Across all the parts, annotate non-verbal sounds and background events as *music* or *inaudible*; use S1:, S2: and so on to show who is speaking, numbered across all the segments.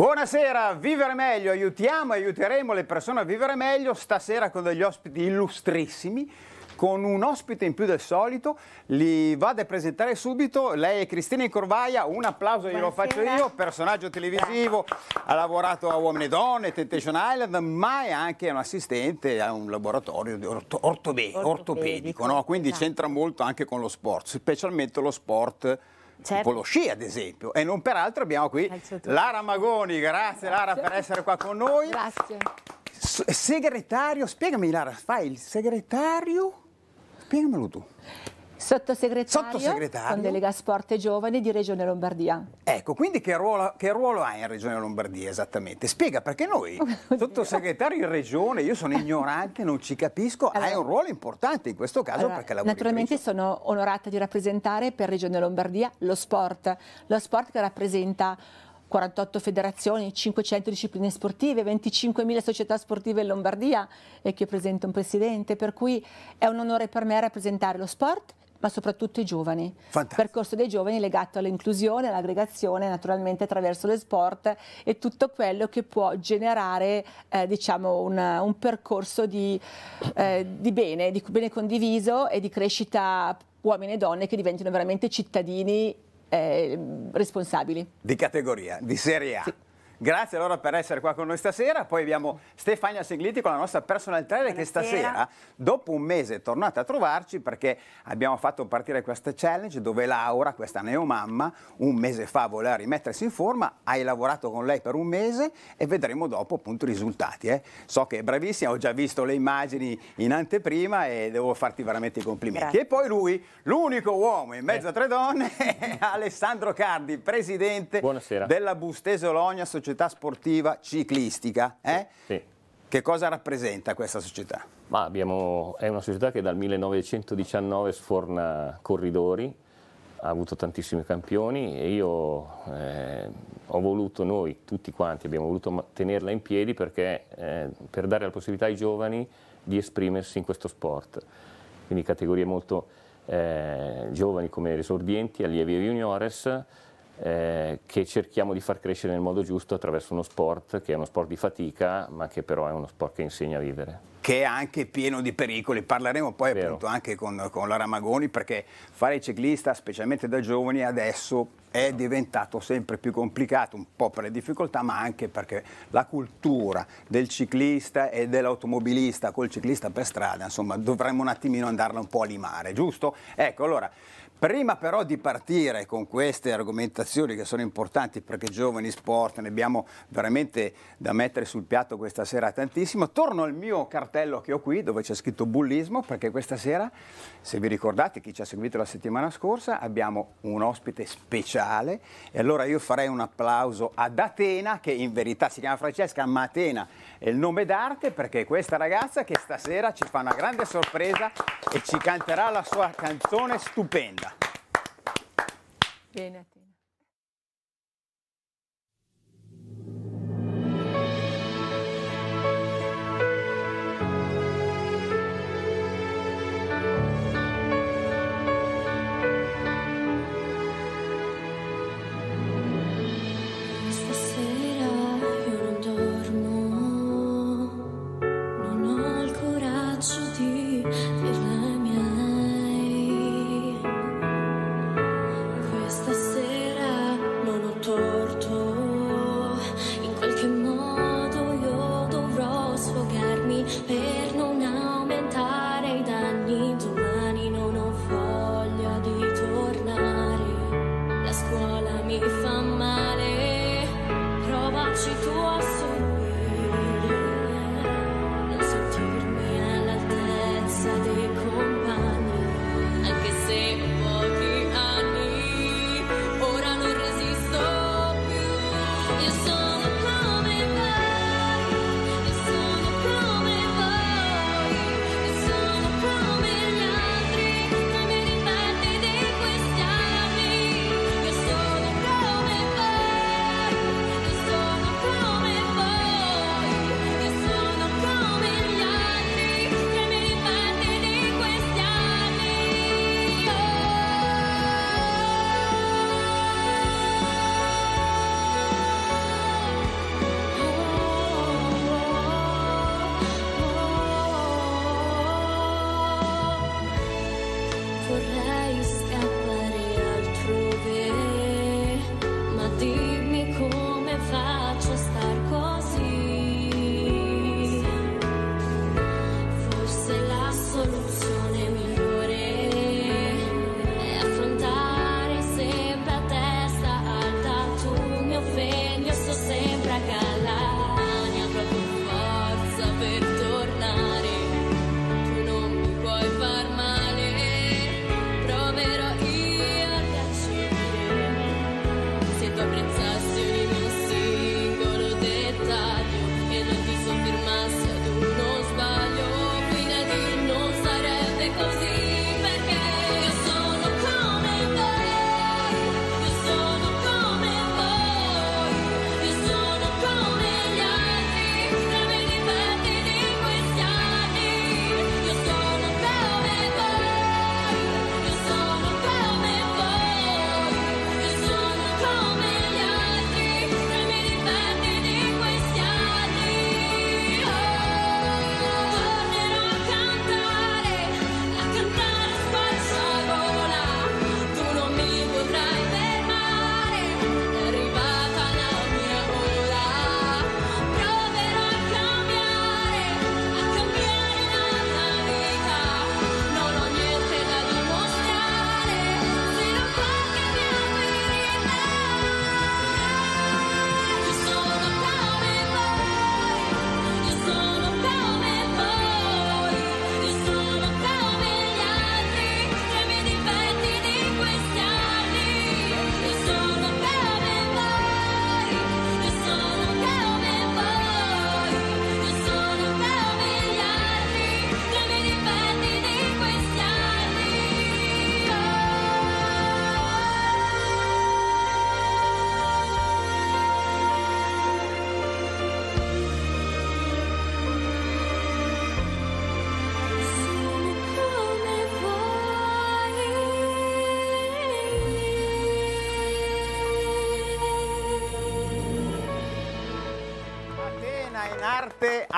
S1: Buonasera, vivere meglio, aiutiamo e aiuteremo le persone a vivere meglio stasera con degli ospiti illustrissimi con un ospite in più del solito, li vado a presentare subito, lei è Cristina Incorvaia, un applauso glielo faccio io, personaggio televisivo, Grazie. ha lavorato a Uomini e Donne, Temptation Island, ma è anche un assistente a un laboratorio orto ortopedico, ortopedico, ortopedico no? quindi esatto. c'entra molto anche con lo sport, specialmente lo sport certo. tipo lo sci ad esempio e non peraltro abbiamo qui Lara Magoni, grazie, grazie, Lara per essere qua con noi. Grazie. segretario, spiegami Lara, fai il segretario, spiegamelo tu. Sottosegretario, Sottosegretario con delega
S2: sport e giovani di Regione Lombardia.
S1: Ecco, quindi che ruolo, che ruolo ha in Regione Lombardia esattamente? Spiega perché noi, *laughs* oh, sottosegretario in Regione, io sono ignorante, non ci capisco, allora, hai un ruolo importante in questo caso allora, perché la Naturalmente
S2: sono onorata di rappresentare per Regione Lombardia lo sport, lo sport che rappresenta 48 federazioni, 500 discipline sportive, 25.000 società sportive in Lombardia e che presenta un presidente, per cui è un onore per me rappresentare lo sport ma soprattutto i giovani. Fantastico. Il percorso dei giovani legato all'inclusione, all'aggregazione, naturalmente attraverso le sport e tutto quello che può generare eh, diciamo un, un, percorso di, eh, di bene, di bene condiviso e di crescita uomini e donne che diventino veramente cittadini eh, responsabili.
S1: Di categoria, di serie A. Sì. Grazie allora per essere qua con noi stasera. Poi abbiamo Stefania Segliti con la nostra personal trainer Buonasera. che stasera, dopo un mese, è tornata a trovarci perché abbiamo fatto partire questa challenge dove Laura, questa neomamma, un mese fa voleva rimettersi in forma, hai lavorato con lei per un mese e vedremo dopo appunto i risultati. Eh. So che è bravissima, ho già visto le immagini in anteprima e devo farti veramente i complimenti. Grazie. E poi lui, l'unico uomo in mezzo eh. a tre donne, *laughs* Alessandro Cardi, presidente Buonasera. della Bustese Ologna Associazione società sportiva ciclistica. Eh? Sì. Che cosa rappresenta questa società?
S3: Abbiamo, è una società che dal 1919 sforna corridori, ha avuto tantissimi campioni e io eh, ho voluto, noi tutti quanti abbiamo voluto tenerla in piedi perché, eh, per dare la possibilità ai giovani di esprimersi in questo sport. Quindi categorie molto eh, giovani come risordienti, allievi e juniores, eh, che cerchiamo di far crescere nel modo giusto attraverso uno sport che è uno sport di fatica, ma che però è uno sport che insegna a vivere. Che è anche pieno di
S1: pericoli. Parleremo poi Vero. appunto anche con, con la Ramagoni perché fare ciclista, specialmente da giovani, adesso è diventato sempre più complicato, un po' per le difficoltà, ma anche perché la cultura del ciclista e dell'automobilista col ciclista per strada, insomma, dovremmo un attimino andarla un po' a limare, giusto? Ecco, allora Prima però di partire con queste argomentazioni che sono importanti perché giovani, sport, ne abbiamo veramente da mettere sul piatto questa sera tantissimo, torno al mio cartello che ho qui dove c'è scritto bullismo perché questa sera, se vi ricordate chi ci ha seguito la settimana scorsa, abbiamo un ospite speciale e allora io farei un applauso ad Atena che in verità si chiama Francesca, ma Atena è il nome d'arte perché è questa ragazza che stasera ci fa una grande sorpresa e ci canterà la sua canzone stupenda. Beğeni atayım.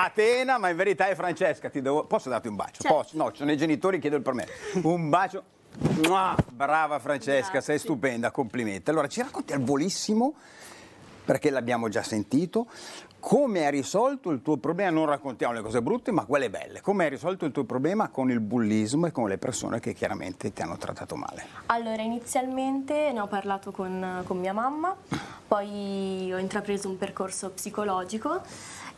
S1: Atena, ma in verità è Francesca. Ti Devo... Posso darti un bacio? Certo. Posso? No, ci sono i genitori, chiedo il permesso. Un bacio. Mua, brava Francesca, Grazie. sei stupenda, complimenti. Allora, ci racconti al volissimo, perché l'abbiamo già sentito, come hai risolto il tuo problema, non raccontiamo le cose brutte, ma quelle belle, come hai risolto il tuo problema con il bullismo e con le persone che chiaramente ti hanno trattato male?
S4: Allora, inizialmente ne ho parlato con, con mia mamma, poi ho intrapreso un percorso psicologico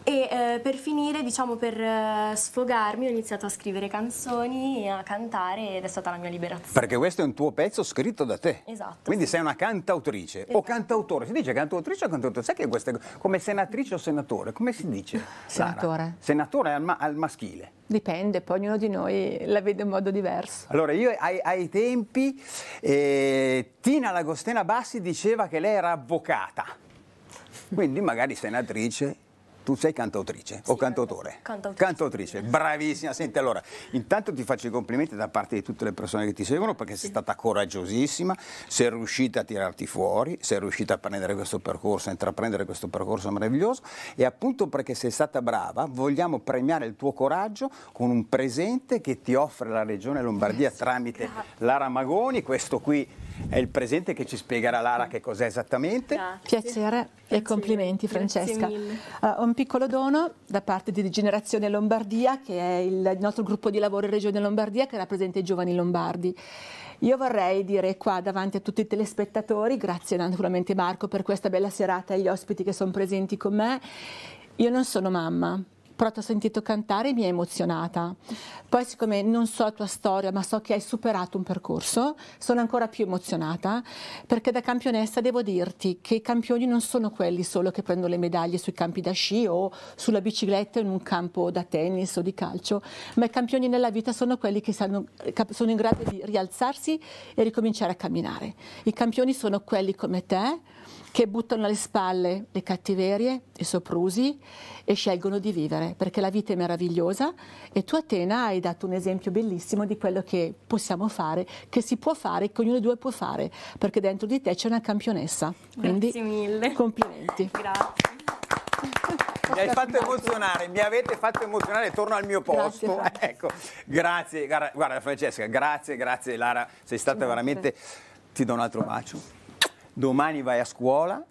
S4: e eh, per finire, diciamo per eh, sfogarmi, ho iniziato a scrivere canzoni, a cantare ed è stata la mia liberazione.
S1: Perché questo è un tuo pezzo scritto da te. Esatto. Quindi sì. sei una cantautrice esatto. o cantautore. Si dice cantautrice o cantautore? Sai che questa come senatrice o senatore? Come si dice? Senatore. Lara? Senatore al, ma al maschile.
S2: Dipende, poi ognuno di noi la vede in modo diverso.
S1: Allora, io ai, ai tempi eh, Tina Lagostena Bassi diceva che lei era avvocata, quindi magari senatrice tu sei cantautrice sì, o cantautore? Cantautrice. Cantautrice, bravissima. Senti, allora, intanto ti faccio i complimenti da parte di tutte le persone che ti seguono perché sì. sei stata coraggiosissima, sei riuscita a tirarti fuori, sei riuscita a prendere questo percorso, a intraprendere questo percorso meraviglioso e appunto perché sei stata brava vogliamo premiare il tuo coraggio con un presente che ti offre la Regione Lombardia tramite Lara Magoni, questo qui è il presente che ci spiegherà Lara che cos'è esattamente.
S2: Grazie. Piacere Grazie. e complimenti Francesca. Uh, un piccolo dono da parte di Generazione Lombardia, che è il nostro gruppo di lavoro in Regione Lombardia che rappresenta i giovani lombardi. Io vorrei dire qua davanti a tutti i telespettatori, grazie naturalmente Marco per questa bella serata e agli ospiti che sono presenti con me, io non sono mamma, però ti ho sentito cantare e mi hai emozionata. Poi siccome non so la tua storia, ma so che hai superato un percorso, sono ancora più emozionata, perché da campionessa devo dirti che i campioni non sono quelli solo che prendono le medaglie sui campi da sci o sulla bicicletta in un campo da tennis o di calcio, ma i campioni nella vita sono quelli che sanno, sono in grado di rialzarsi e ricominciare a camminare. I campioni sono quelli come te, che buttano alle spalle le cattiverie, i soprusi e scelgono di vivere, perché la vita è meravigliosa e tu Atena hai dato un esempio bellissimo di quello che possiamo fare, che si può fare, che ognuno di due può fare, perché dentro di te c'è una campionessa. Quindi, Grazie mille. Complimenti.
S1: Grazie mi hai fatto emozionare, mi avete fatto emozionare, torno al mio posto. Grazie, *laughs* ecco, grazie, guarda, guarda Francesca, grazie, grazie Lara, sei stata veramente... Ti do un altro bacio domani vai a scuola,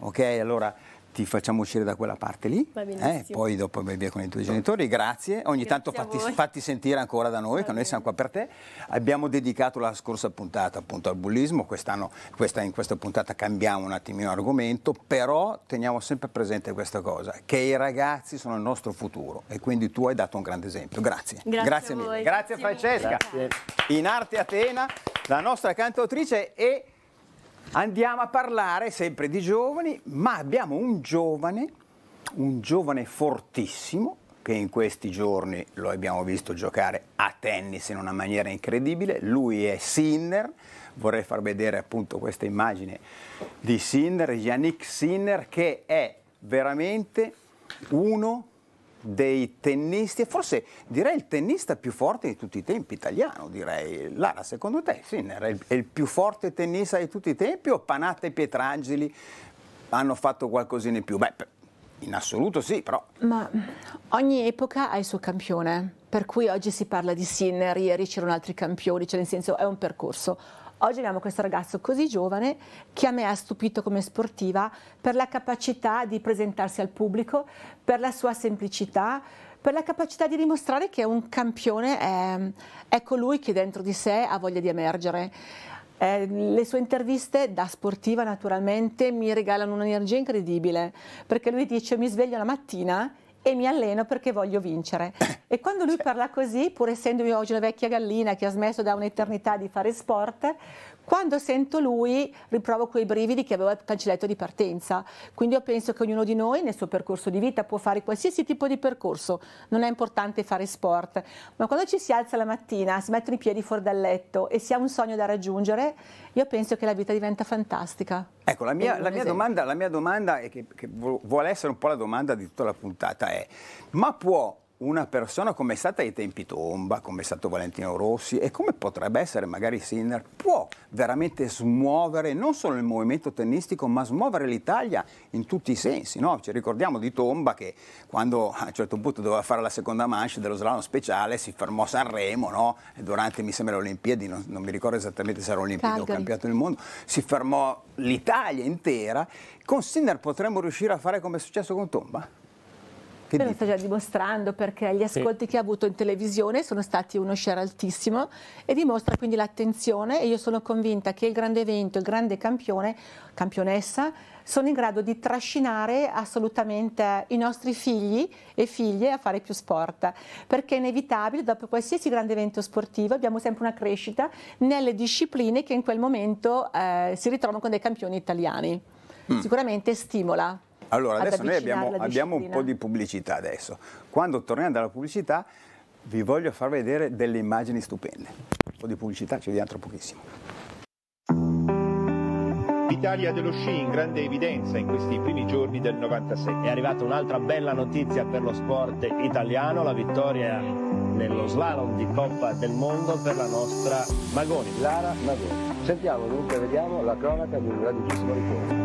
S1: ok? Allora ti facciamo uscire da quella parte lì, Va eh, poi dopo vai via con i tuoi genitori, grazie, ogni grazie tanto fatti, fatti, sentire ancora da noi, Va che noi siamo qua per te. Abbiamo dedicato la scorsa puntata appunto al bullismo, quest'anno questa, in questa puntata cambiamo un attimino argomento, però teniamo sempre presente questa cosa, che i ragazzi sono il nostro futuro e quindi tu hai dato un grande esempio, grazie. Grazie, grazie mille. Grazie, grazie Francesca, mille. in Arte Atena, la nostra cantautrice e Andiamo a parlare sempre di giovani, ma abbiamo un giovane, un giovane fortissimo, che in questi giorni lo abbiamo visto giocare a tennis in una maniera incredibile. Lui è Sinner, vorrei far vedere appunto questa immagine di Sinner, Yannick Sinner, che è veramente uno dei tennisti, forse direi il tennista più forte di tutti i tempi italiano, direi. Lara, secondo te Sinner è il più forte tennista di tutti i tempi o Panatta e Pietrangeli hanno fatto qualcosina in più? Beh, in assoluto sì, però...
S2: Ma ogni epoca ha il suo campione, per cui oggi si parla di Sinner, ieri c'erano altri campioni, cioè nel senso è un percorso. Oggi abbiamo questo ragazzo così giovane che a me ha stupito come sportiva per la capacità di presentarsi al pubblico, per la sua semplicità, per la capacità di dimostrare che è un campione è, è colui che dentro di sé ha voglia di emergere. Eh, le sue interviste da sportiva naturalmente mi regalano un'energia incredibile perché lui dice mi sveglio la mattina e mi alleno perché voglio vincere. E quando lui parla così, pur essendo io oggi una vecchia gallina che ha smesso da un'eternità di fare sport, quando sento lui riprovo quei brividi che avevo al cancelletto di partenza, quindi io penso che ognuno di noi nel suo percorso di vita può fare qualsiasi tipo di percorso, non è importante fare sport, ma quando ci si alza la mattina, si mettono i piedi fuori dal letto e si ha un sogno da raggiungere, io penso che la vita diventa fantastica.
S1: Ecco, la mia, la mia, domanda, la mia domanda, che, che vuole essere un po' la domanda di tutta la puntata, è ma può una persona come è stata ai tempi Tomba, come è stato Valentino Rossi e come potrebbe essere magari Sinner, può veramente smuovere non solo il movimento tennistico, ma smuovere l'Italia in tutti i sensi. No? Ci ricordiamo di Tomba che quando a un certo punto doveva fare la seconda manche dello slalom speciale si fermò a Sanremo, no? durante mi sembra le Olimpiadi, non, non, mi ricordo esattamente se era Olimpiadi o Campionato del Mondo, si fermò l'Italia intera. Con Sinner potremmo riuscire a fare come è successo con Tomba? Che Però sta
S2: già dimostrando perché gli ascolti sì. che ha avuto in televisione sono stati uno share altissimo e dimostra quindi l'attenzione e io sono convinta che il grande evento, il grande campione, campionessa, sono in grado di trascinare assolutamente i nostri figli e figlie a fare più sport, perché è inevitabile, dopo qualsiasi grande evento sportivo, abbiamo sempre una crescita nelle discipline che in quel momento eh, si ritrovano con dei campioni italiani. Mm. Sicuramente stimola. Allora, adesso noi abbiamo, abbiamo un po' di
S1: pubblicità adesso. Quando torniamo dalla pubblicità vi voglio far vedere delle immagini stupende. Un po' di pubblicità, ci vediamo tra pochissimo.
S3: L'Italia dello sci in grande evidenza in questi primi giorni del 96. È arrivata un'altra bella notizia per lo sport italiano, la vittoria nello slalom di Coppa del Mondo per la nostra Magoni. Lara Magoni. Sentiamo dunque, vediamo la cronaca di un grandissimo ricordo.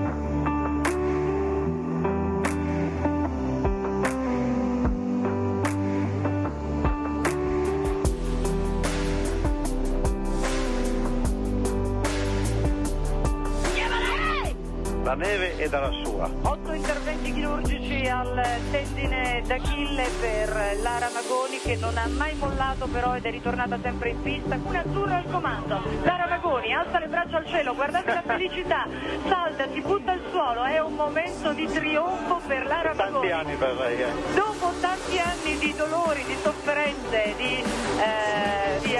S5: neve e dalla sua. Otto
S2: interventi chirurgici al tendine d'Achille per Lara Magoni che non ha mai mollato però ed è ritornata sempre in pista. Un azzurro al comando. Lara Magoni alza le braccia al cielo, guardate la felicità, salta, si butta al suolo, è un momento di trionfo per Lara tanti Magoni.
S5: Tanti anni per lei. Eh.
S2: Dopo tanti anni di dolori, di sofferenze, di... Eh, di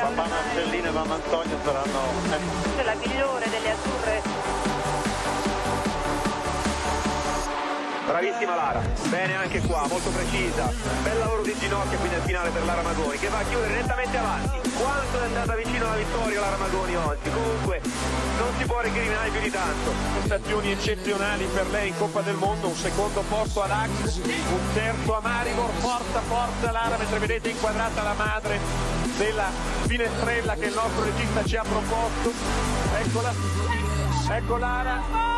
S5: Mamma Antonio saranno... Eh.
S2: La migliore delle azzurre
S1: bravissima Lara, bene anche qua, molto precisa, bel lavoro di ginocchia qui nel finale per Lara Magoni che va a chiudere nettamente avanti, quanto è andata vicino alla vittoria Lara Magoni
S3: oggi, comunque non si può recriminare più di tanto. Prestazioni eccezionali per lei in Coppa del Mondo, un secondo posto ad all'Axis, un terzo a Maribor, forza forza Lara mentre vedete inquadrata la madre della finestrella che il nostro regista ci ha proposto, eccola, ecco Lara.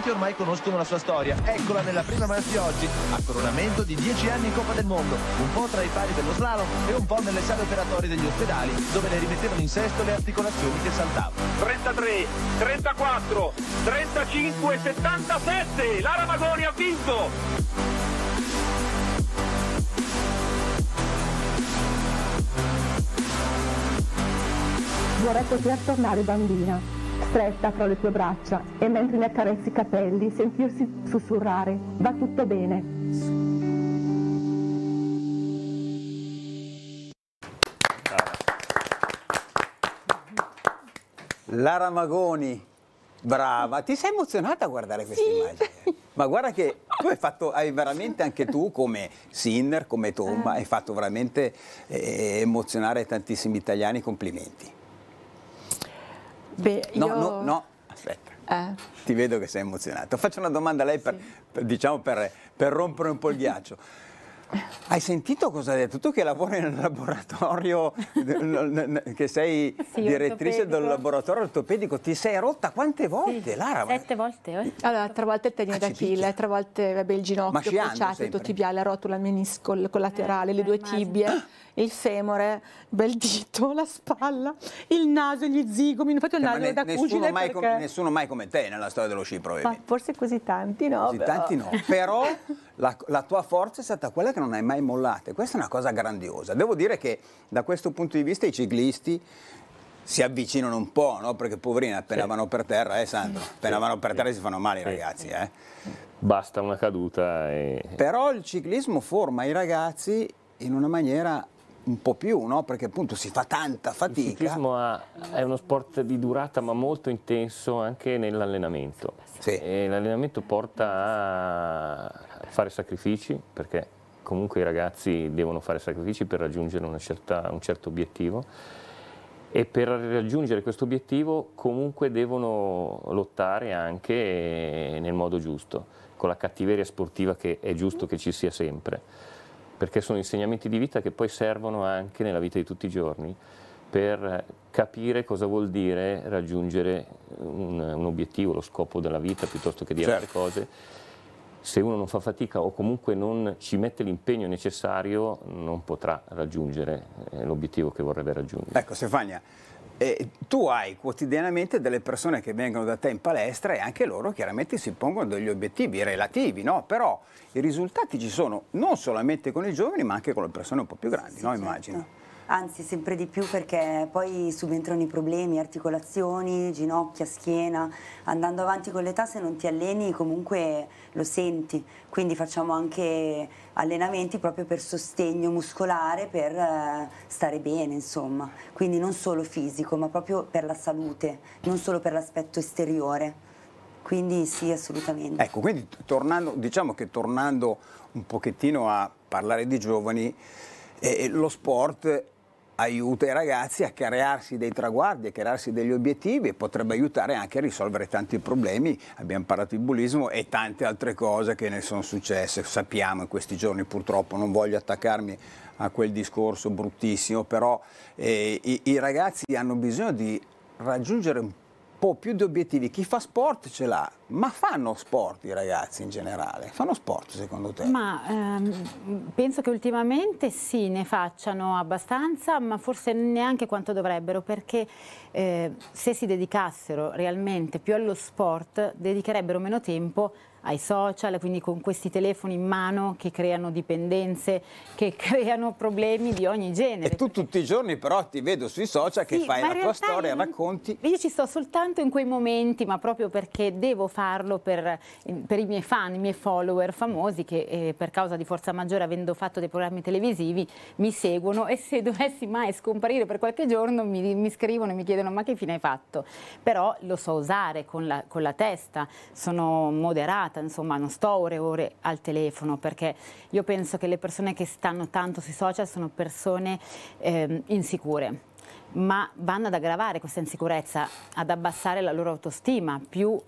S3: tanti ormai conoscono la sua storia. Eccola nella prima mazzi oggi, a coronamento di 10 anni in Coppa del Mondo, un po' tra i pari dello slalom e un po' nelle sale operatorie degli ospedali, dove le rimettevano in sesto le articolazioni che saltavano.
S1: 33, 34, 35,
S3: 77, Lara Magoni ha vinto!
S2: vorrei poter tornare bambina stretta fra le tue braccia e mentre ne accarezzi i capelli sentirsi sussurrare va tutto bene.
S1: Lara Magoni, brava. Ti sei emozionata a guardare questa sì. immagine? Ma guarda che tu hai fatto, hai veramente anche tu come Sinner, come Tomba, eh. hai fatto veramente eh, emozionare tantissimi italiani, complimenti. Beh, no, io... no, no, aspetta. Eh. Ti vedo che sei emozionato. Faccio una domanda a lei per, sì. per, diciamo per, per rompere un po' il ghiaccio. Ecco. Hai sentito cosa ha detto? Tu che lavori nel laboratorio, *laughs* che sei sì, direttrice del laboratorio ortopedico, ti sei rotta quante volte, sì, Lara? Sette
S2: volte. Eh. Allora, tre volte il tendine ah, d'Achille, tre volte vabbè, il ginocchio, crociato, il tibiale, la rotula, il menisco, il collaterale, eh, le due immagino. tibie, il femore, il bel dito, la spalla, il naso, gli zigomi. Infatti il cioè, naso ne, da nessuno mai, perché... com,
S1: nessuno mai come te nella storia dello sci, probabilmente.
S2: Ma forse così tanti no. Così però. tanti no.
S1: Però... *laughs* la, la, tua forza è stata quella che non hai mai mollata. Questa è una cosa grandiosa. Devo dire che da questo punto di vista i ciclisti si avvicinano un po', no? perché poverini appena sì. vanno per terra, eh Sandro, appena sì. vanno per terra si fanno male i ragazzi. Eh.
S3: Basta una caduta. E... Però il ciclismo forma
S1: i ragazzi in una maniera un po' più, no? perché appunto si fa tanta fatica. Il
S3: ciclismo ha, è uno sport di durata ma molto intenso anche nell'allenamento. Sì. l'allenamento porta a fare sacrifici, perché comunque i ragazzi devono fare sacrifici per raggiungere certa, un certo obiettivo e per raggiungere questo obiettivo comunque devono lottare anche nel modo giusto, con la cattiveria sportiva che è giusto che ci sia sempre perché sono insegnamenti di vita che poi servono anche nella vita di tutti i giorni per capire cosa vuol dire raggiungere un, un obiettivo, lo scopo della vita piuttosto che di certo. altre cose. Se uno non fa fatica o comunque non ci mette l'impegno necessario, non potrà raggiungere eh, l'obiettivo che vorrebbe raggiungere. Ecco, Stefania,
S1: eh, tu hai quotidianamente delle persone che vengono da te in palestra e anche loro chiaramente si pongono degli obiettivi relativi, no? però i risultati ci sono non solamente con i giovani ma anche con le persone un po' più grandi, no? Certo. immagino
S6: anzi sempre di più perché poi subentrano i problemi, articolazioni, ginocchia, schiena, andando avanti con l'età se non ti alleni comunque lo senti, quindi facciamo anche allenamenti proprio per sostegno muscolare, per eh, stare bene insomma, quindi non solo fisico ma proprio per la salute, non solo per l'aspetto esteriore. Quindi
S1: sì, assolutamente. Ecco, quindi tornando, diciamo che tornando un pochettino a parlare di giovani, eh, lo sport aiuta i ragazzi a crearsi dei traguardi, a crearsi degli obiettivi e potrebbe aiutare anche a risolvere tanti problemi. Abbiamo parlato di bullismo e tante altre cose che ne sono successe, sappiamo in questi giorni purtroppo, non voglio attaccarmi a quel discorso bruttissimo, però eh, i, i ragazzi hanno bisogno di raggiungere un po' più di obiettivi. Chi fa sport ce l'ha, ma fanno sport i ragazzi in generale? Fanno sport secondo te?
S7: Ma ehm, penso che ultimamente sì, ne facciano abbastanza, ma forse neanche quanto dovrebbero, perché eh, se si dedicassero realmente più allo sport, dedicherebbero meno tempo ai social, quindi con questi telefoni in mano che creano dipendenze, che *laughs* creano problemi di ogni genere.
S1: E tu tutti i giorni però ti vedo sui social sì, che fai la tua storia, non... racconti.
S7: Io ci sto soltanto in quei momenti, ma proprio perché devo farlo per, per i miei fan, i miei follower famosi che eh, per causa di forza maggiore, avendo fatto dei programmi televisivi, mi seguono e se *laughs* dovessi mai scomparire per qualche giorno mi, mi scrivono e mi chiedono ma che fine hai fatto? Però lo so usare con la, con la testa, sono moderato dedicata, insomma non sto ore e ore al telefono perché io penso che le persone che stanno tanto sui social sono persone eh, insicure ma vanno ad aggravare questa insicurezza, ad abbassare la loro autostima, più,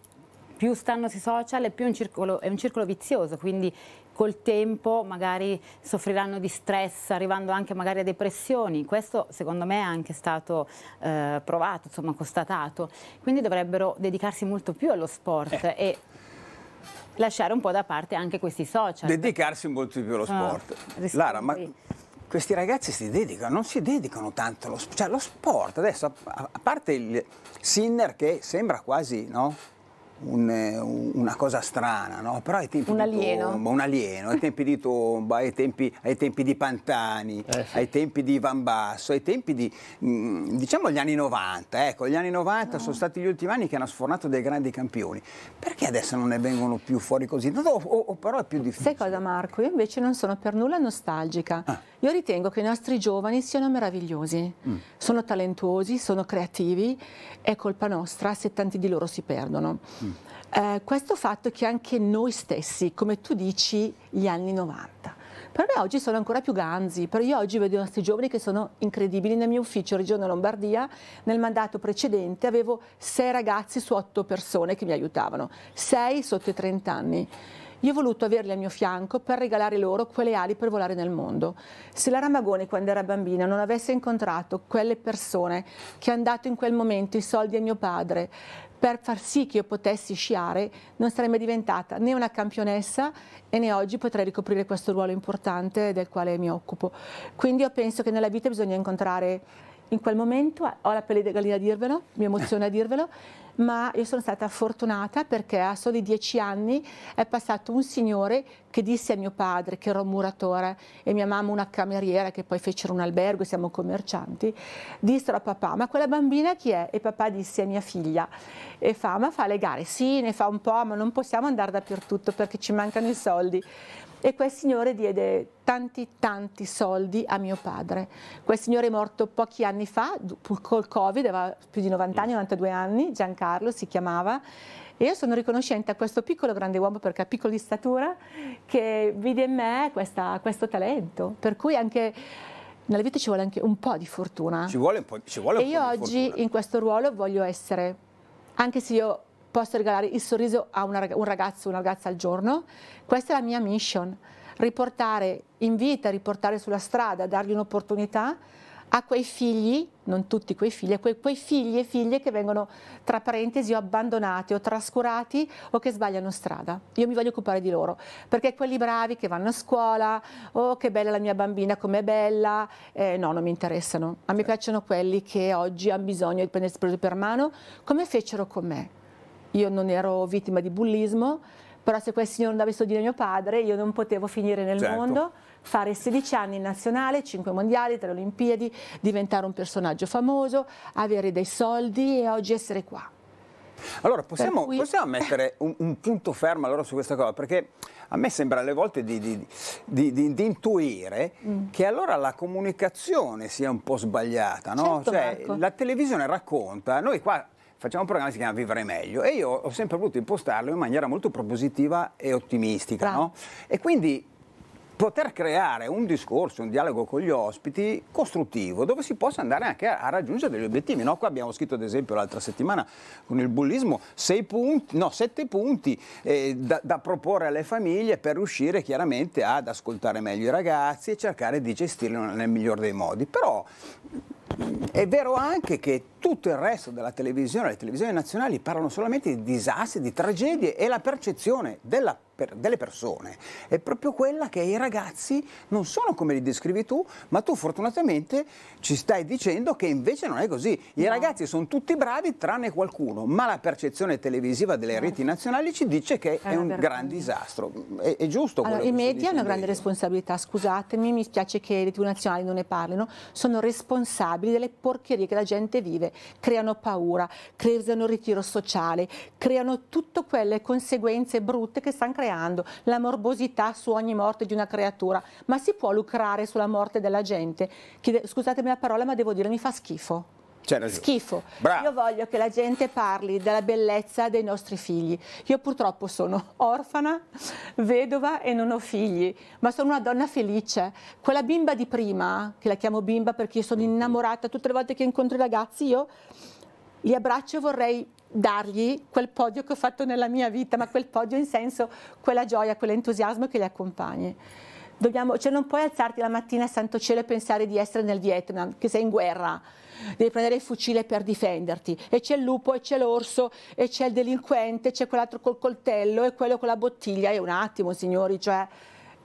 S7: più stanno sui social e più è un, circolo, è un circolo vizioso, quindi col tempo magari soffriranno di stress, arrivando anche magari a depressioni. Questo secondo me è anche stato eh, provato, insomma constatato. Quindi dovrebbero dedicarsi molto più allo sport eh. e lasciare un po' da parte anche questi social.
S1: Dedicarsi un po' di più allo ah, sport. Oh, Lara, ma questi ragazzi si dedicano, non si dedicano tanto allo sport. Cioè, lo sport adesso, a parte il Sinner che sembra quasi, no? un, eh, una cosa strana, no? però ai tempi, un alieno. Tomba, un alieno ai tempi di Tomba, ai tempi, ai tempi di Pantani, eh sì. ai tempi di Van Basso, ai tempi di, mm, diciamo, gli anni 90, ecco, gli anni 90 no. sono stati gli ultimi anni che hanno sfornato dei grandi campioni, perché adesso non ne vengono più fuori così? No, o, o, però è più difficile. Sai cosa Marco? Io invece non sono per nulla
S2: nostalgica. Ah io ritengo che i nostri giovani siano meravigliosi, mm. sono talentuosi, sono creativi, è colpa nostra se tanti di loro si perdono. Mm. Eh, questo fatto che anche noi stessi, come tu dici, gli anni 90, per me oggi sono ancora più ganzi, però io oggi vedo i nostri giovani che sono incredibili. Nel mio ufficio Regione Lombardia, nel mandato precedente, avevo sei ragazzi su otto persone che mi aiutavano, sei sotto i 30 anni. Io ho voluto averli al mio fianco per regalare loro quelle ali per volare nel mondo. Se la Ramagoni quando era bambina non avesse incontrato quelle persone che hanno dato in quel momento i soldi a mio padre per far sì che io potessi sciare, non sarei mai diventata né una campionessa e né oggi potrei ricoprire questo ruolo importante del quale mi occupo. Quindi io penso che nella vita bisogna incontrare in quel momento, ho la pelle di gallina a dirvelo, mi emoziona a dirvelo, ma io sono stata fortunata perché a soli dieci anni è passato un signore che disse a mio padre, che ero un muratore, e mia mamma una cameriera, che poi fecero un albergo, siamo commercianti, dissero a papà, ma quella bambina chi è? E papà disse a mia figlia, e fa, ma fa le gare, sì, ne fa un po', ma non possiamo andare dappertutto perché ci mancano i soldi e quel signore diede tanti tanti soldi a mio padre. Quel signore è morto pochi anni fa, col Covid, aveva più di 90 anni, 92 anni, Giancarlo si chiamava, e io sono riconoscente a questo piccolo grande uomo, perché è piccolo di statura, che vide in me questa, questo talento. Per cui anche nella vita ci vuole anche un po' di fortuna. Ci
S1: vuole un po', ci vuole un po' di fortuna. E io
S2: oggi in questo ruolo voglio essere, anche se io posso regalare il sorriso a rag un ragazzo, una ragazza al giorno. Questa è la mia mission, riportare in vita, riportare sulla strada, dargli un'opportunità a quei figli, non tutti quei figli, a quei, quei, figli e figlie che vengono tra parentesi o abbandonati o trascurati o che sbagliano strada. Io mi voglio occupare di loro, perché quelli bravi che vanno a scuola, oh che bella la mia bambina, com'è bella, eh, no, non mi interessano. A me certo. piacciono quelli che oggi hanno bisogno di prendersi preso per mano, come fecero con me io non ero vittima di bullismo, però se quel signore non avesse dire mio padre io non potevo finire nel certo. mondo, fare 16 anni in nazionale, 5 mondiali, 3 Olimpiadi, diventare un personaggio famoso, avere dei soldi e oggi essere qua.
S1: Allora, possiamo, cui... possiamo mettere *laughs* un, un, punto fermo allora su questa cosa? Perché a me sembra alle volte di, di, di, di intuire mm. che allora la comunicazione sia un po' sbagliata, no? Certo, cioè, la televisione racconta, noi qua facciamo un programma che si chiama Vivere meglio e io ho sempre voluto impostarlo in maniera molto propositiva e ottimistica. Ah. No? E quindi poter creare un discorso, un dialogo con gli ospiti costruttivo, dove si possa andare anche a, raggiungere degli obiettivi. No? Qua abbiamo scritto, ad esempio, l'altra settimana con il bullismo, punti, no, sette punti eh, da, da, proporre alle famiglie per riuscire chiaramente ad ascoltare meglio i ragazzi e cercare di gestirli nel miglior dei modi. Però è vero anche che tutto il resto della televisione, le televisioni nazionali parlano solamente di disastri, di tragedie e la percezione della, per, delle persone è proprio quella che i ragazzi non sono come li descrivi tu, ma tu fortunatamente ci stai dicendo che invece non è così. I no. ragazzi sono tutti bravi tranne qualcuno, ma la percezione televisiva delle certo. reti nazionali ci dice che è, è un gran disastro. È, è giusto. Allora, I media hanno una grande
S2: responsabilità, scusatemi, mi spiace che le tv nazionali non ne parlino, sono responsabili inaccettabili, delle porcherie che la gente vive, creano paura, creano ritiro sociale, creano tutte quelle conseguenze brutte che stanno creando, la morbosità su ogni morte di una creatura, ma si può lucrare sulla morte della gente? Scusatemi la parola, ma devo dire, mi fa schifo. Cioè, Schifo. Bravo. Io voglio che la gente parli della bellezza dei nostri figli. Io purtroppo sono orfana, vedova e non ho figli, ma sono una donna felice. Quella bimba di prima, che la chiamo bimba perché io sono mm-hmm. innamorata, tutte le volte che incontro i ragazzi io li abbraccio e vorrei dargli quel podio che ho fatto nella mia vita, ma quel podio in senso, quella gioia, quell'entusiasmo che li accompagni. Dobbiamo, cioè non puoi alzarti la mattina a santo cielo e pensare di essere nel Vietnam, che sei in guerra devi prendere il fucile per difenderti e c'è il lupo e c'è l'orso e c'è il delinquente, c'è quell'altro col coltello e quello con la bottiglia e un attimo signori, cioè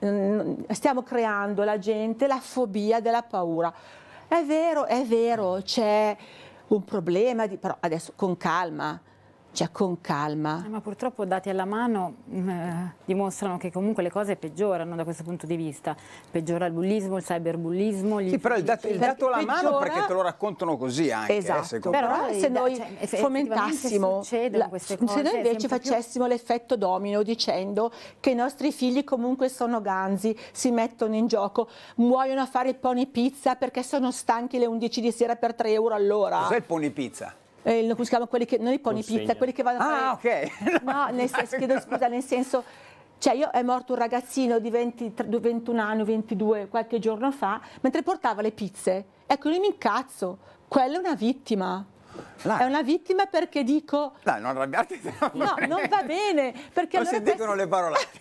S2: mm, stiamo creando la gente la fobia della paura. È vero, è vero, c'è
S7: un problema, di, però adesso con calma, faccia cioè, con calma. Eh, ma purtroppo dati alla mano mm, eh, dimostrano che comunque le cose peggiorano da questo punto di vista. Peggiora il bullismo, il cyberbullismo. Gli sì,
S1: però il dato, il dato alla peggiora... mano perché te lo raccontano così anche. Eh,
S7: esatto, eh, però
S2: se noi cioè, fomentassimo, se, la, cose, se noi invece facessimo più... l'effetto domino dicendo che i nostri figli comunque sono ganzi, si mettono in gioco, muoiono a fare il pony pizza perché sono stanchi le 11 di sera per 3 euro all'ora. Cos'è
S1: il pony pizza?
S2: eh, come si chiama, quelli che, non i pony pizza, quelli che vanno a fare... Ah, ok. *laughs* No, nel senso, chiedo scusa, nel senso... Cioè io è morto un ragazzino di 20, 21 anni, 22, qualche giorno fa, mentre portava le pizze. Ecco, io mi incazzo, quella è una vittima. Là. È una vittima perché dico...
S1: Dai, non arrabbiarti. No, no non va bene. Perché non allora si dicono questi... le parolacce.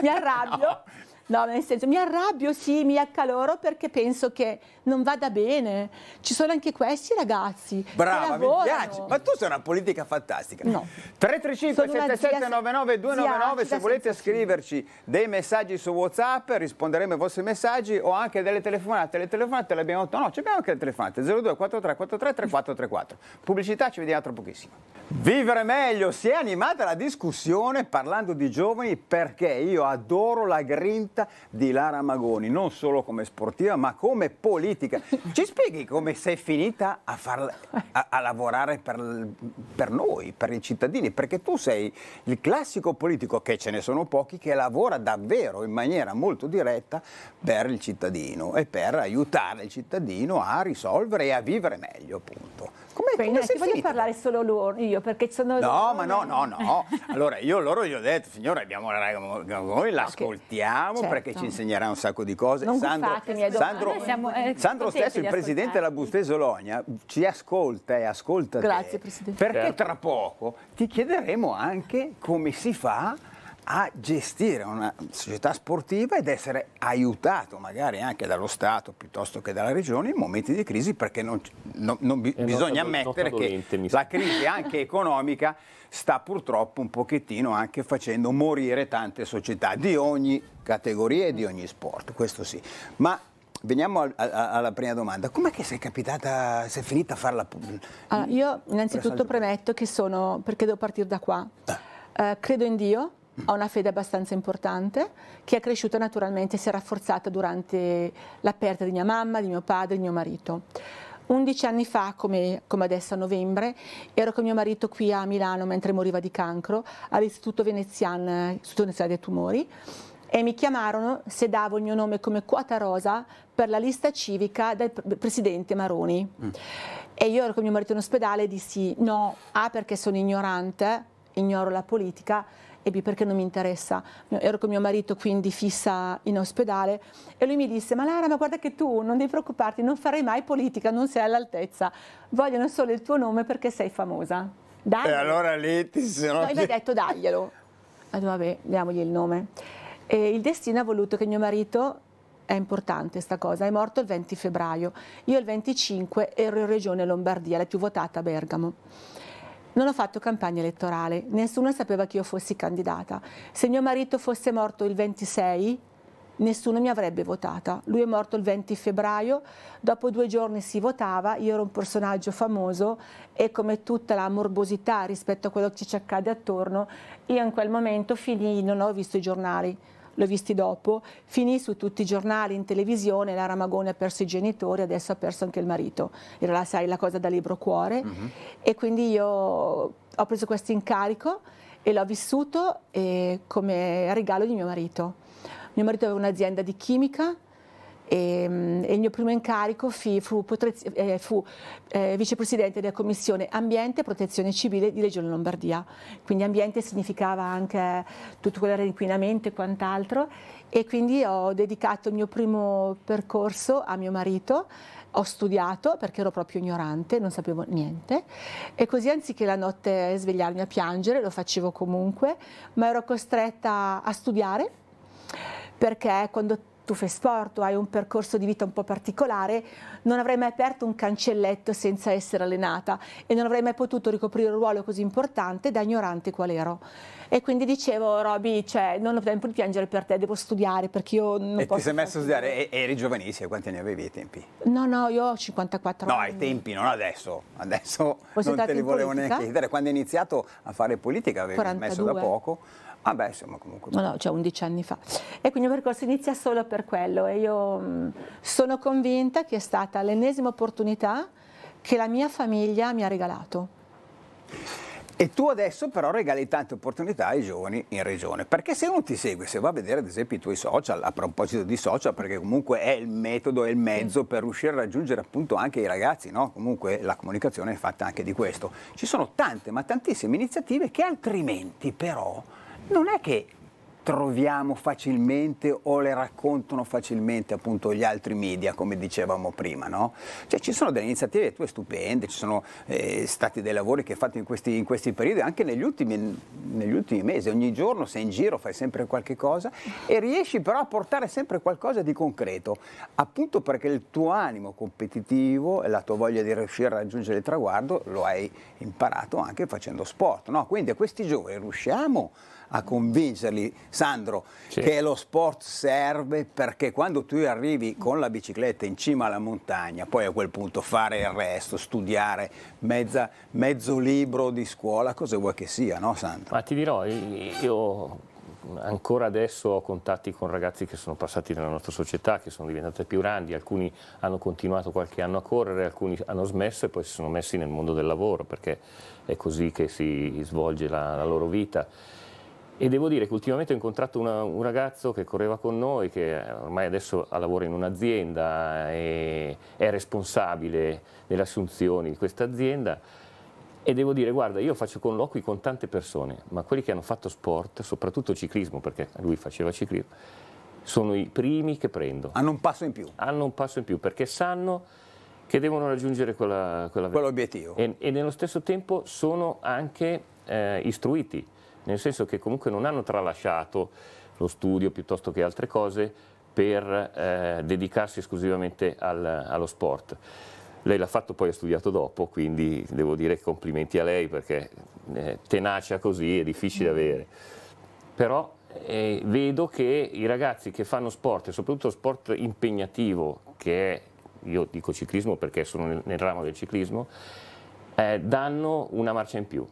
S1: *laughs* mi arrabbio. No.
S2: No, nel senso, mi arrabbio, sì, mi accaloro perché penso che non vada bene. Ci sono anche questi ragazzi. Brava, mi piace.
S1: Ma tu sei una politica fantastica. No. 335 7799 299 se volete scriverci dei messaggi su WhatsApp, risponderemo ai vostri messaggi o anche delle telefonate. Le telefonate le abbiamo No, no, abbiamo anche le telefonate 02 43 43 3434. Pubblicità, ci vediamo tra pochissimo. Vivere meglio, si è animata la discussione parlando di giovani perché io adoro la grinta di Lara Magoni, non solo come sportiva ma come politica. Ci spieghi come sei finita a, far, a, a lavorare per, per, noi, per i cittadini, perché tu sei il classico politico, che ce ne sono pochi, che lavora davvero in maniera molto diretta per il cittadino e per aiutare il cittadino a risolvere e a vivere meglio appunto.
S2: Come, Quindi, come ti voglio parlare solo loro, io, perché sono... No, ma no, no, no.
S1: allora, io loro gli ho detto, signore, abbiamo la raga, noi la ascoltiamo okay. Certo. perché certo. ci insegnerà un sacco di cose. Non Sandro, eh, Sandro, siamo, eh, Sandro stesso, il presidente della Buste Sologna, ci ascolta e ascolta Grazie, te, Presidente. Perché certo. tra poco ti chiederemo anche come si fa a gestire una società sportiva ed essere aiutato magari anche dallo Stato piuttosto che dalla Regione in momenti di crisi perché non, non, non bi eh, bisogna non, ammettere che la crisi anche *laughs* economica sta purtroppo un pochettino anche facendo morire tante società di ogni categoria e di ogni sport, questo sì. Ma Veniamo a, a, alla prima domanda. Com'è che sei capitata, sei finita a farla? Allora,
S2: ah, io innanzitutto premetto che sono, perché devo partire da qua, ah. eh, credo in Dio, ha una fede abbastanza importante, che è cresciuta naturalmente, si è rafforzata durante la perdita di mia mamma, di mio padre, di mio marito. 11 anni fa, come, come, adesso a novembre, ero con mio marito qui a Milano mentre moriva di cancro all'Istituto Veneziano, Istituto Veneziano dei Tumori e mi chiamarono se davo il mio nome come quota rosa per la lista civica del presidente Maroni. Mm. E io ero con mio marito in ospedale e dissi no, A ah, perché sono ignorante, ignoro la politica e B perché non mi interessa. Ero con mio marito quindi fissa in ospedale e lui mi disse ma Lara ma guarda che tu non devi preoccuparti, non farai mai politica, non sei all'altezza, vogliono solo il tuo nome perché sei famosa. Dai. E
S1: allora lì ti sono... Poi mi ha detto
S2: daglielo. Ha vabbè, diamogli il nome. E il destino ha voluto che mio marito è importante sta cosa, è morto il 20 febbraio. Io il 25 ero in regione Lombardia, la più votata a Bergamo. Non ho fatto campagna elettorale, nessuno sapeva che io fossi candidata. Se mio marito fosse morto il 26, nessuno mi avrebbe votata. Lui è morto il 20 febbraio, dopo due giorni si votava, io ero un personaggio famoso e come tutta la morbosità rispetto a quello che ci accade attorno, io in quel momento finì, non ho visto i giornali, l'ho visti dopo, finì su tutti i giornali, in televisione, Lara Ramagone ha perso i genitori, adesso ha perso anche il marito, era la, sai, la cosa da libro cuore uh mhm. -huh. e quindi io ho preso questo incarico e l'ho vissuto eh, come regalo di mio marito. Mio marito aveva un'azienda di chimica e, mm, e il mio primo incarico fu, fu, eh, fu eh, vicepresidente della Commissione Ambiente e Protezione Civile di Regione Lombardia. Quindi ambiente significava anche tutto quello che era inquinamento e quant'altro e quindi ho dedicato il mio primo percorso a mio marito ho studiato perché ero proprio ignorante, non sapevo niente e così anziché la notte svegliarmi a piangere, lo facevo comunque, ma ero costretta a studiare perché quando tu fai sport, hai un percorso di vita un po' particolare, non avrei mai aperto un cancelletto senza essere allenata e non avrei mai potuto ricoprire un ruolo così importante da ignorante qual ero. E quindi dicevo, Roby, cioè, non ho tempo di piangere per te, devo studiare perché io non e posso... E ti sei
S1: messo a studiare? E, eri giovanissima, quanti anni avevi ai tempi?
S2: No, no, io ho 54 no, anni. No, ai tempi,
S1: non adesso. Adesso Voi non te li volevo neanche chiedere. Quando hai iniziato a fare politica avevi 42. smesso da poco. Ah beh, insomma, comunque. No, no,
S2: cioè 11 anni fa. E quindi un percorso inizia solo per quello e io mh, sono convinta che è stata l'ennesima opportunità che la mia famiglia mi ha regalato.
S1: E tu adesso però regali tante opportunità ai giovani in regione, perché se uno ti segue, se va a vedere ad esempio i tuoi social, a proposito di social, perché comunque è il metodo, è il mezzo per riuscire a raggiungere appunto anche i ragazzi, no? comunque la comunicazione è fatta anche di questo, ci sono tante ma tantissime iniziative che altrimenti però non è che troviamo facilmente o le raccontano facilmente appunto gli altri media come dicevamo prima no? cioè ci sono delle iniziative tue stupende ci sono eh, stati dei lavori che hai fatto in questi, in questi periodi anche negli ultimi, negli ultimi, mesi ogni giorno sei in giro fai sempre qualche cosa e riesci però a portare sempre qualcosa di concreto appunto perché il tuo animo competitivo e la tua voglia di riuscire a raggiungere il traguardo lo hai imparato anche facendo sport no? quindi a questi giovani riusciamo a convincerli, Sandro, sì. che lo sport serve perché quando tu arrivi con la bicicletta in cima alla montagna, poi a quel punto fare il resto, studiare mezza, mezzo libro di scuola, cosa vuoi che sia, no Sandro?
S3: Ma ti dirò, io ancora adesso ho contatti con ragazzi che sono passati nella nostra società, che sono diventati più grandi, alcuni hanno continuato qualche anno a correre, alcuni hanno smesso e poi si sono messi nel mondo del lavoro perché è così che si svolge la, la loro vita. E devo dire che ultimamente ho incontrato una, un ragazzo che correva con noi, che ormai adesso lavora in un'azienda eh, e è responsabile delle assunzioni di questa azienda. E devo dire, guarda, io faccio colloqui con tante persone, ma quelli che hanno fatto sport, soprattutto ciclismo, perché lui faceva ciclismo, sono i primi che prendo. Hanno un passo in più. Hanno un passo in più, perché sanno che devono raggiungere quella, quella... quell'obiettivo. E, e nello stesso tempo sono anche eh, istruiti nel senso che comunque non hanno tralasciato lo studio piuttosto che altre cose per eh, dedicarsi esclusivamente al, allo sport. Lei l'ha fatto, poi ha studiato dopo, quindi devo dire complimenti a lei perché eh, tenacia così è difficile mm. avere. Però eh, vedo che i ragazzi che fanno sport, e soprattutto sport impegnativo, che è, io dico ciclismo perché sono nel, nel ramo del ciclismo, eh, danno una marcia in più.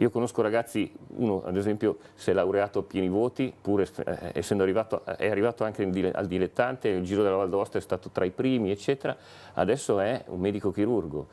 S3: Io conosco ragazzi, uno ad esempio si è laureato a pieni voti, pur eh, eh, essendo arrivato, eh, è arrivato anche al dilettante, il giro della Val d'Aosta è stato tra i primi, eccetera, adesso è un medico chirurgo.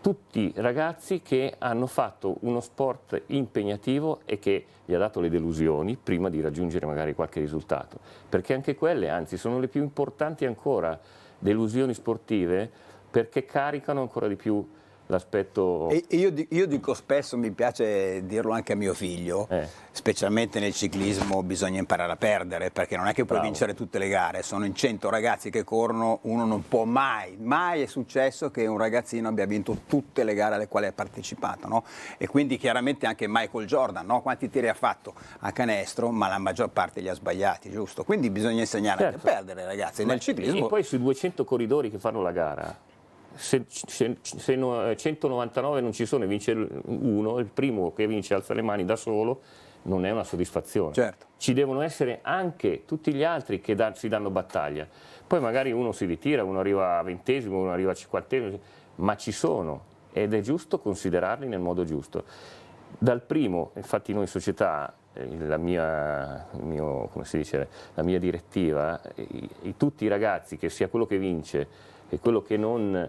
S3: Tutti ragazzi che hanno fatto uno sport impegnativo e che gli ha dato le delusioni prima di raggiungere magari qualche risultato, perché anche quelle, anzi, sono le più importanti ancora, delusioni sportive, perché caricano ancora di più l'aspetto... E
S1: io, io, dico spesso, mi piace dirlo anche a mio figlio, eh. specialmente nel ciclismo bisogna imparare a perdere, perché non è che puoi Bravo. vincere tutte le gare, sono in 100 ragazzi che corrono, uno non può mai, mai è successo che un ragazzino abbia vinto tutte le gare alle quali ha partecipato, no? E quindi chiaramente anche Michael Jordan, no? Quanti tiri ha fatto a canestro, ma la maggior parte li ha sbagliati, giusto? Quindi bisogna insegnare certo. anche a certo. perdere, ragazzi, ma nel ciclismo... E poi
S3: sui 200 corridori che fanno la gara se, se, se 199 eh, non ci sono e vince uno, il primo che vince alza le mani da solo, non è una soddisfazione. Certo. Ci devono essere anche tutti gli altri che da, si danno battaglia. Poi magari uno si ritira, uno arriva a ventesimo, uno arriva a cinquantesimo, ma ci sono ed è giusto considerarli nel modo giusto. Dal primo, infatti noi in società, eh, la mia, mio, dice, la mia direttiva, i, i, tutti i ragazzi, che sia quello che vince e quello che non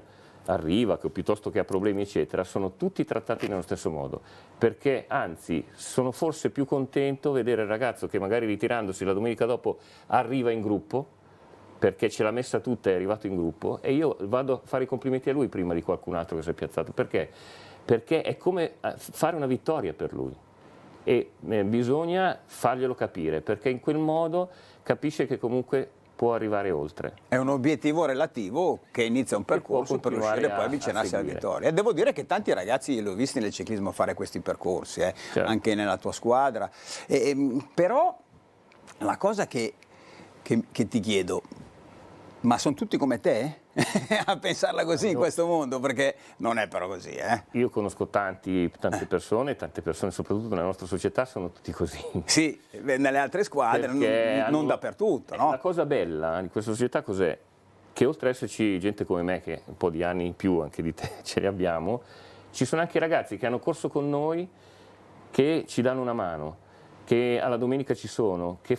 S3: arriva, che, piuttosto che ha problemi, eccetera, sono tutti trattati nello stesso modo. Perché anzi, sono forse più contento vedere il ragazzo che magari ritirandosi la domenica dopo arriva in gruppo, perché ce l'ha messa tutta, è arrivato in gruppo, e io vado a fare i complimenti a lui prima di qualcun altro che si è piazzato. Perché? Perché è come eh, fare una vittoria per lui e eh, bisogna farglielo capire, perché in quel modo capisce che comunque può arrivare oltre.
S1: È un obiettivo relativo che inizia un percorso per riuscire a, poi avvicinarsi alla vittoria. E devo dire che tanti ragazzi l'ho visti nel ciclismo fare questi percorsi, eh, certo. anche nella tua squadra. E, e, mm, però la cosa che, che, che ti chiedo, ma sono tutti come te? *laughs* a pensarla così io, in questo mondo, perché
S3: non è però così. Eh? Io conosco tanti, tante persone, tante persone soprattutto nella nostra società sono tutti così.
S1: Sì, nelle altre squadre, perché non, hanno,
S3: dappertutto. No? La cosa bella di questa società cos'è? Che oltre ad esserci gente come me, che un po' di anni in più anche di te *laughs* ce li abbiamo, ci sono anche ragazzi che hanno corso con noi che ci danno una mano che alla domenica ci sono, che,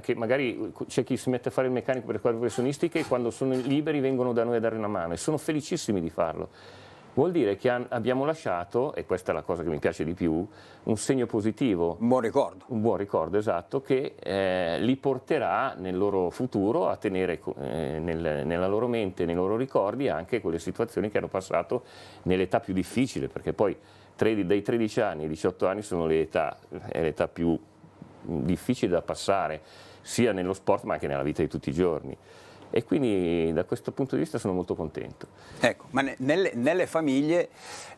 S3: che magari c'è chi si mette a fare il meccanico per le quelle professionistiche e quando sono liberi vengono da noi a dare una mano e sono felicissimi di farlo. Vuol dire che abbiamo lasciato, e questa è la cosa che mi piace di più, un segno positivo. Un buon ricordo. Un buon ricordo, esatto, che eh, li porterà nel loro futuro a tenere eh, nel, nella loro mente, nei loro ricordi, anche quelle situazioni che hanno passato nell'età più difficile, perché poi dai 13 anni ai 18 anni sono le età, è l'età più difficile da passare, sia nello sport ma anche nella vita di tutti i giorni. E quindi da questo punto di vista sono molto contento.
S1: Ecco, ma nelle, nelle famiglie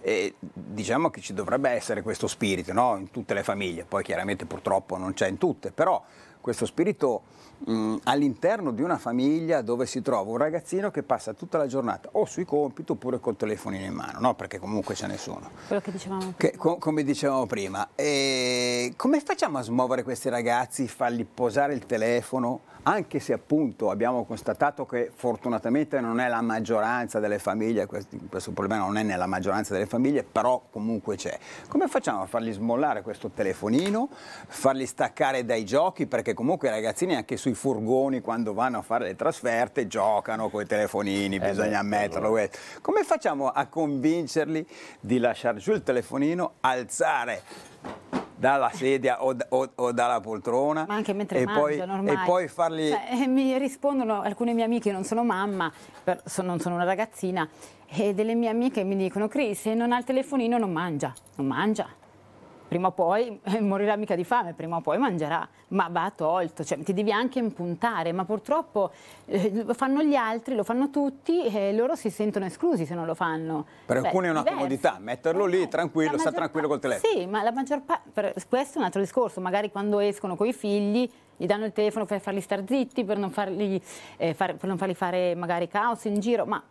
S1: eh, diciamo che ci dovrebbe essere questo spirito, no? in tutte le famiglie, poi chiaramente purtroppo non c'è in tutte, però questo spirito Mm, all'interno di una famiglia dove si trova un ragazzino che passa tutta la giornata o sui compiti oppure col telefonino in mano, no? perché comunque ce ne sono.
S7: Quello che dicevamo
S1: che, prima. come dicevamo prima. E eh, come facciamo a smuovere questi ragazzi, farli posare il telefono, anche se appunto abbiamo constatato che fortunatamente non è la maggioranza delle famiglie, questo, questo problema non è nella maggioranza delle famiglie, però comunque c'è. Come facciamo a fargli smollare questo telefonino, farli staccare dai giochi, perché comunque i ragazzini anche sui sui furgoni quando vanno a fare le trasferte giocano con i telefonini, eh bisogna beh, ammetterlo. Allora. Eh, come facciamo a convincerli di lasciare giù il telefonino, alzare dalla sedia o, o, o, dalla poltrona. Ma anche mentre e mangiano poi, E poi farli... Cioè,
S7: eh, mi rispondono alcune mie amiche, non sono mamma, per, so, non sono una ragazzina, e delle mie amiche mi dicono, Cris, se non ha il telefonino non mangia, non mangia prima o poi *laughs* morirà mica di fame, prima o poi mangerà, ma va tolto, cioè, ti devi anche impuntare, ma purtroppo eh, lo fanno gli altri, lo fanno tutti e loro si sentono esclusi se non lo fanno. Per Beh, alcuni è una diverso. comodità,
S1: metterlo lì eh tranquillo, sta tranquillo col telefono.
S7: Sì, ma la maggior parte, questo è un altro discorso, magari quando escono con i figli gli danno il telefono per farli star zitti, per non farli, eh, far, per non farli fare magari caos in giro, ma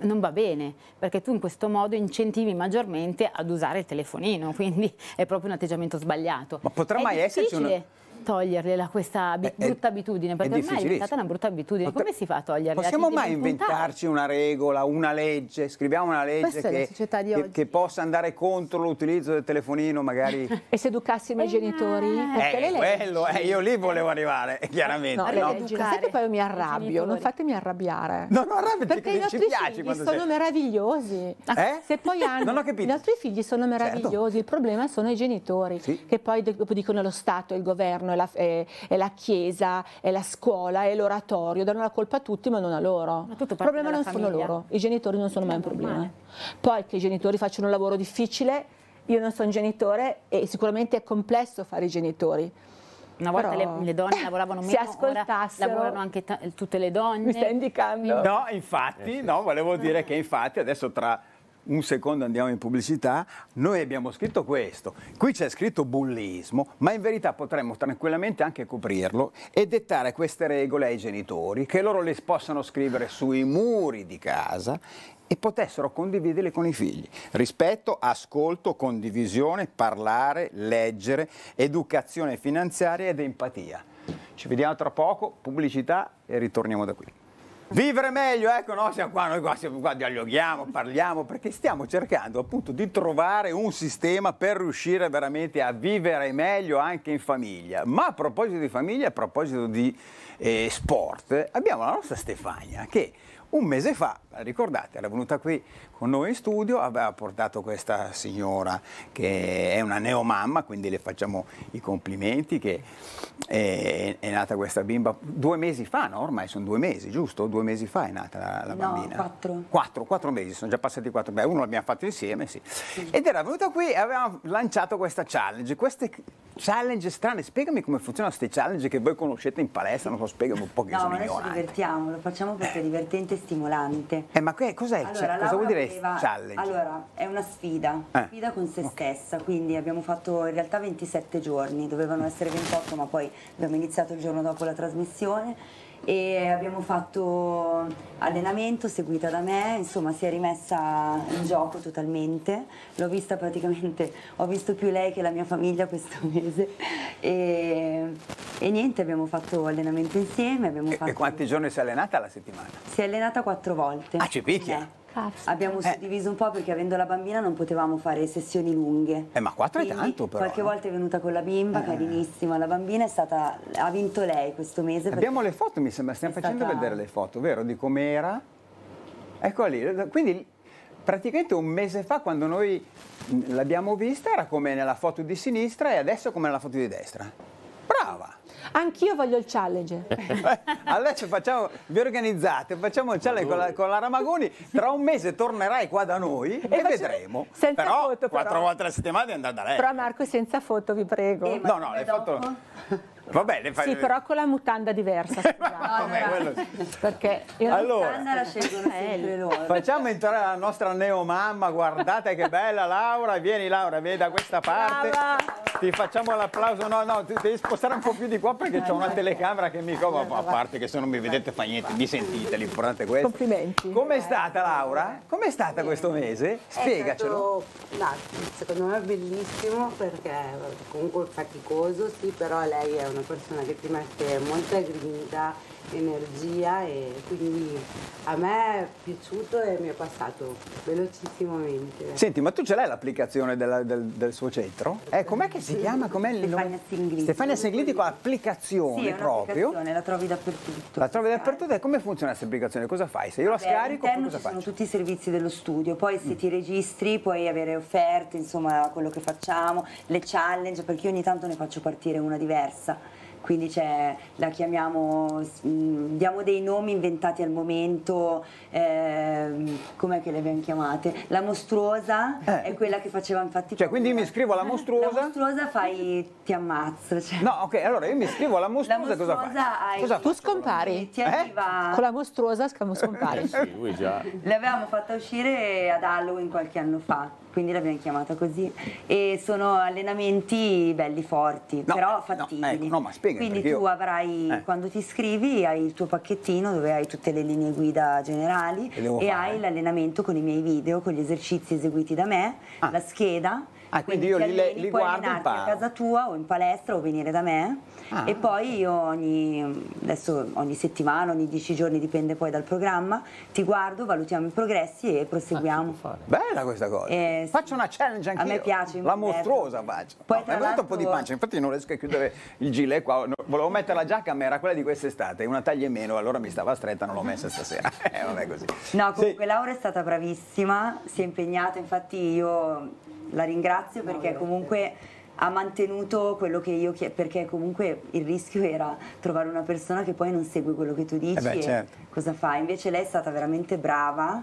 S7: non va bene, perché tu in questo modo incentivi maggiormente ad usare il telefonino, *laughs* quindi è proprio un atteggiamento sbagliato. Ma potrà è mai difficile. esserci una togliergliela questa ab eh, è, brutta abitudine? Perché è ormai è diventata una brutta abitudine. Come si fa a toglierla? Possiamo mai inventarci
S1: una regola, una legge? Scriviamo una legge che, che, che, possa andare contro l'utilizzo del telefonino, magari. *laughs*
S7: e se educassimo i eh. genitori?
S2: Eh, quello, eh, io
S1: lì volevo arrivare, eh, chiaramente. No, no? Leggi,
S2: sai che poi io mi arrabbio, non fatemi arrabbiare. No, no, arrabbiati, perché i nostri figli sono sei. meravigliosi. Eh? Ah, se poi *laughs* hanno, non ho capito. I nostri figli sono meravigliosi, certo. il problema sono i genitori, sì. che poi dopo dicono lo Stato, il governo, è la, è, è la, chiesa, è la scuola, è l'oratorio, danno la colpa a tutti ma non a loro. Il problema non famiglia. sono loro, i genitori non sono mai un problema. Poi che i genitori facciano un lavoro difficile, io non sono genitore e sicuramente è complesso fare i genitori. Una volta Però... le, le, donne *coughs* lavoravano meno, se ascoltassero... lavorano
S7: anche tutte le donne. Mi stai indicando? No,
S1: infatti, eh, no, volevo dire che infatti adesso tra un secondo andiamo in pubblicità, noi abbiamo scritto questo, qui c'è scritto bullismo, ma in verità potremmo tranquillamente anche coprirlo e dettare queste regole ai genitori, che loro le possano scrivere sui muri di casa e potessero condividerle con i figli. Rispetto, ascolto, condivisione, parlare, leggere, educazione finanziaria ed empatia. Ci vediamo tra poco, pubblicità e ritorniamo da qui. Vivere meglio, ecco, noi siamo qua, noi qua, siamo qua, dialoghiamo, parliamo, perché stiamo cercando appunto di trovare un sistema per riuscire veramente a vivere meglio anche in famiglia. Ma a proposito di famiglia, a proposito di eh, sport, abbiamo la nostra Stefania che un mese fa Ah, ricordate, era venuta qui con noi in studio, aveva portato questa signora che è una neomamma, quindi le facciamo i complimenti, che è, è nata questa bimba due mesi fa, no? ormai sono due mesi, giusto? Due mesi fa è nata la, la bambina. No, quattro. quattro. Quattro mesi, sono già passati quattro, beh uno l'abbiamo fatto insieme, sì. sì. Ed era venuta qui e avevamo lanciato questa challenge, queste challenge strane, spiegami come funzionano queste challenge che voi conoscete in palestra, non so, spiegami un po' che no, sono ignorante. No, adesso
S6: divertiamo, lo facciamo perché è divertente e stimolante. Eh, ma che, cos'è? Allora, cosa vuol dire aveva, challenge? Allora, è una sfida, eh. sfida con se okay. stessa, quindi abbiamo fatto in realtà 27 giorni, dovevano essere 28 ma poi abbiamo iniziato il giorno dopo la trasmissione e abbiamo fatto allenamento seguita da me, insomma si è rimessa in gioco totalmente, l'ho vista praticamente, ho visto più lei che la mia famiglia questo *laughs* mese e, e niente, abbiamo fatto allenamento insieme. Abbiamo e, fatto... e quanti
S1: giorni si è allenata alla settimana?
S6: Si è allenata quattro volte. Ah, ci picchia? Eh. Classico. Abbiamo eh. suddiviso un po' perché avendo la bambina non potevamo fare sessioni lunghe.
S1: Eh, ma quattro Quindi è tanto però. Qualche eh.
S6: volta è venuta con la bimba, eh. carinissima. La bambina è stata,
S1: ha vinto lei questo mese. Abbiamo le foto, mi sembra, stiamo facendo stata... vedere le foto, vero? Di com'era. Ecco lì. Quindi praticamente un mese fa quando noi l'abbiamo vista era come nella foto di sinistra e adesso come nella foto di destra.
S2: Brava! Anch'io voglio il challenge.
S1: *laughs* Allora facciamo, vi organizzate, facciamo il challenge con la, con la, Ramagoni, tra un mese tornerai qua da noi e, e vedremo. Senza però, foto, però. quattro volte alla settimana devi andare da lei. Però
S2: Marco senza foto, vi prego. Eh, no, no, le foto...
S1: Vabbè, fai... Sì, però
S2: con la mutanda diversa. *laughs*
S1: Vabbè,
S2: Perché io allora, la scelgono *laughs* sempre loro.
S1: Facciamo entrare la nostra neomamma, guardate che bella Laura, vieni Laura, vieni da questa parte. Brava. Ti facciamo l'applauso, no, no, ti devi spostare un po' più di qua perché c'è una telecamera che mi cova, a parte che se non mi vedete fa niente, mi sentite, l'importante è questo. Complimenti. Com'è stata Laura? Com'è stata questo mese? Spiegacelo.
S6: Stato, no, secondo me è bellissimo perché comunque faticoso, sì, però lei è un una persona que prima è muy aggredita energia e quindi a me è piaciuto e mi è passato velocissimamente.
S1: Senti, ma tu ce l'hai l'applicazione della, del, del, suo centro? Eh, com'è che si chiama? Com'è il Stefania Singliti. Stefania Singliti con l'applicazione sì, proprio. la trovi dappertutto. La trovi dappertutto e come funziona questa applicazione? Cosa fai? Se io Vabbè, la scarico, cosa ci faccio? sono tutti i servizi dello studio, poi se mm. ti registri
S6: puoi avere offerte, insomma, quello che facciamo, le challenge, perché io ogni tanto ne faccio partire una diversa quindi la chiamiamo, diamo dei nomi inventati al momento ehm, com'è che le abbiamo chiamate? La mostruosa eh. è quella che faceva infatti... Cioè, quindi io mi iscrivo alla mostruosa... La mostruosa fai... ti ammazzo.
S1: Cioè. No, ok, allora io mi iscrivo alla mostruosa, la mostruosa cosa
S6: fai? Hai... Cosa tu scompari. Ti arriva... Eh? Con la mostruosa scompari. Eh sì, lui già. L'avevamo fatta uscire ad Halloween qualche anno fa quindi l'abbiamo chiamata così e sono allenamenti belli forti no, però
S1: eh, ecco, fattibili no, ecco, no, ma spiega, quindi tu io...
S6: avrai eh. quando ti iscrivi hai il tuo pacchettino dove hai tutte le linee guida generali mentali e fare. hai l'allenamento con i miei video, con gli esercizi eseguiti da me, ah. la scheda Ah, quindi, quindi io li, li puoi guardo a casa tua o in palestra o venire da me ah. e poi io ogni, adesso, ogni settimana, ogni dieci giorni, dipende poi dal programma, ti guardo, valutiamo i progressi e proseguiamo. Ah,
S1: Bella questa cosa. Eh, faccio una challenge anche A me piace. La mostruosa faccio. Poi, no, ah, è venuto un po' di pancia, infatti non riesco a chiudere il gilet qua. Volevo mettere la giacca, ma era quella di quest'estate, una taglia in meno, allora mi stava stretta, non l'ho messa stasera. non *laughs* eh, è così.
S6: No, comunque sì. Laura è stata bravissima, si è impegnata, infatti io la ringrazio no, perché comunque ha mantenuto quello che io chiedo, perché comunque il rischio era trovare una persona che poi non segue quello che tu dici eh beh, certo. cosa fa, invece lei è stata veramente brava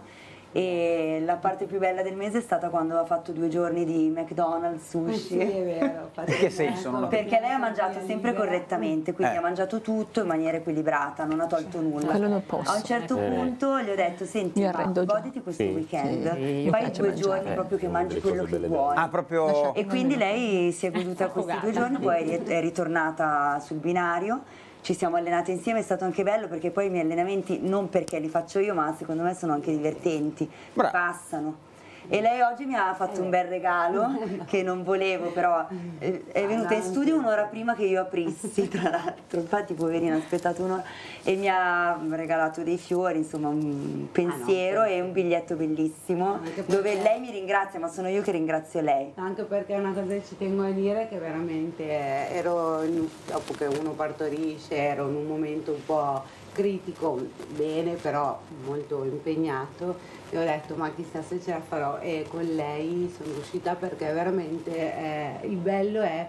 S6: e la parte più bella del mese è stata quando ha fatto due giorni di McDonald's sushi. Eh sì, è vero. che senso? Non Perché lei ha mangiato sempre correttamente, quindi eh. ha mangiato tutto in maniera equilibrata, non ha tolto cioè, nulla. Quello non posso. A un certo eh. punto gli ho detto, senti, ma, goditi questo sì, weekend, sì, fai due mangiare. giorni eh, proprio
S1: che mangi quello che vuoi. Ah, proprio... E quindi
S6: lei si è goduta questi due giorni, poi è ritornata sul binario ci siamo allenati insieme, è stato anche bello perché poi i miei allenamenti, non perché li faccio io, ma secondo me sono anche divertenti, Bra passano e lei oggi mi ha fatto un bel regalo eh. che non volevo però eh, è venuta in studio un'ora prima che io aprissi tra l'altro infatti poverina ha aspettato un'ora e mi ha regalato dei fiori insomma un pensiero ah, e un biglietto bellissimo ah, dove lei mi ringrazia ma sono io che ringrazio lei anche perché è una cosa che ci tengo a dire che veramente eh, ero dopo che uno partorisce ero in un momento un po' critico bene, però molto impegnato e ho detto ma chissà se ce la farò e con lei sono uscita perché veramente eh, il bello è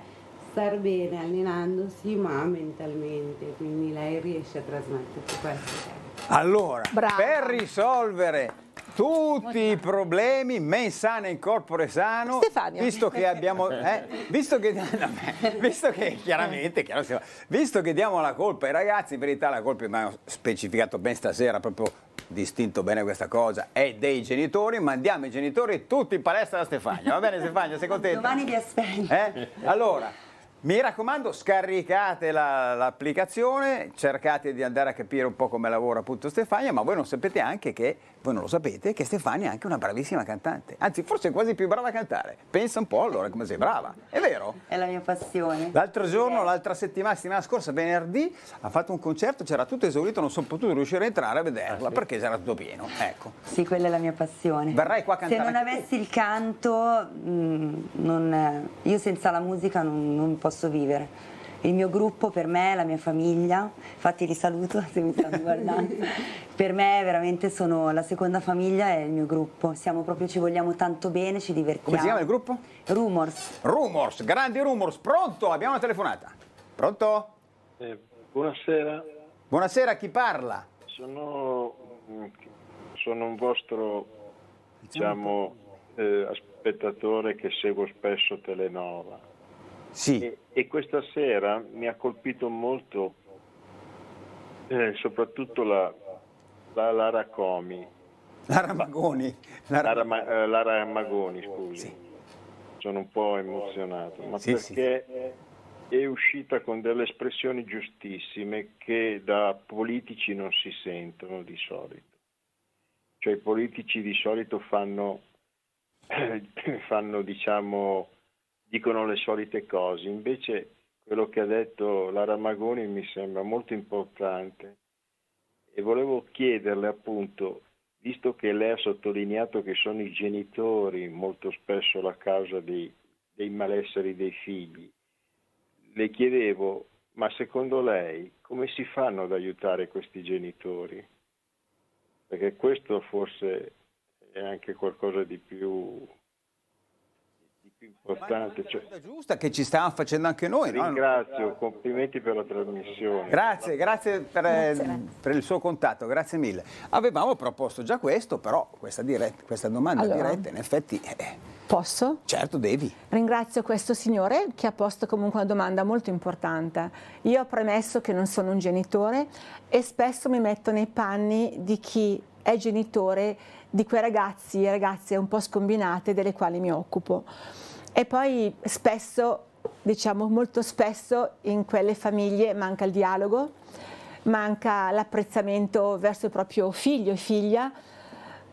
S6: star bene allenandosi ma mentalmente, quindi lei riesce a trasmetterti questo.
S1: Allora, Brava. per risolvere tutti i problemi, men sana in corpore sano, Stefania. visto che abbiamo, *laughs* eh, visto, che, *laughs* no, beh, visto che chiaramente, chiaro, visto che diamo la colpa ai ragazzi, in verità la colpa, mi hanno specificato ben stasera, proprio distinto bene questa cosa, è dei genitori, mandiamo i genitori tutti in palestra da Stefania, va bene Stefania, sei contento? Domani vi aspetto. Eh? Allora, mi raccomando, scaricate l'applicazione, cercate di andare a capire un po' come lavora appunto Stefania, ma voi non sapete anche che, voi non lo sapete, che Stefania è anche una bravissima cantante. Anzi, forse è quasi più brava a cantare. Pensa un po' allora come sei brava, è vero? È la mia passione. L'altro giorno, l'altra settimana, settimana scorsa, venerdì, ha fatto un concerto, c'era tutto esaurito, non sono potuto riuscire a entrare a vederla ah, sì. perché c'era tutto pieno, ecco.
S6: Sì, quella è la mia passione. Verrai qua a cantare Se non avessi il canto, mh, mm, non, io senza la musica non, non posso posso vivere. Il mio gruppo per me, la mia famiglia, infatti li saluto *laughs* se mi stanno *laughs* guardando, per me veramente sono la seconda famiglia e il mio gruppo, siamo proprio, ci vogliamo tanto bene,
S1: ci divertiamo. Come si chiama il gruppo? Rumors. Rumors, grandi Rumors, pronto, abbiamo una telefonata. Pronto? Eh, buonasera. Buonasera, chi parla?
S5: Sono, mm, sono un vostro, diciamo, eh, spettatore che seguo spesso Telenova. Sì. E, e questa sera mi ha colpito molto eh, soprattutto la, la Lara Comi. Lara Magoni. Lara, Lara, eh, Lara Magoni, scusi. Sì. Sono un po' emozionato, ma sì, perché sì. è uscita con delle espressioni giustissime che da politici non si sentono di solito. Cioè i politici di solito fanno, *clears throat* fanno diciamo, dicono le solite cose, invece quello che ha detto la Ramagoni mi sembra molto importante e volevo chiederle appunto, visto che lei ha sottolineato che sono i genitori molto spesso la causa dei, dei malesseri dei figli, le chiedevo, ma secondo lei come si fanno ad aiutare questi genitori? Perché questo forse è anche qualcosa di più importante. Cioè...
S1: giusta che ci stiamo facendo anche noi. Ringrazio,
S5: no? complimenti per la trasmissione. Grazie,
S1: grazie per, eh, grazie per, il suo contatto, grazie mille. Avevamo proposto già questo, però questa, diretta, questa domanda allora, diretta in effetti... Eh, posso? Certo, devi.
S2: Ringrazio questo signore che ha posto comunque una domanda molto importante. Io ho premesso che non sono un genitore e spesso mi metto nei panni di chi è genitore di quei ragazzi e ragazze un po' scombinate delle quali mi occupo. E poi spesso, diciamo molto spesso, in quelle famiglie manca il dialogo, manca l'apprezzamento verso il proprio figlio e figlia,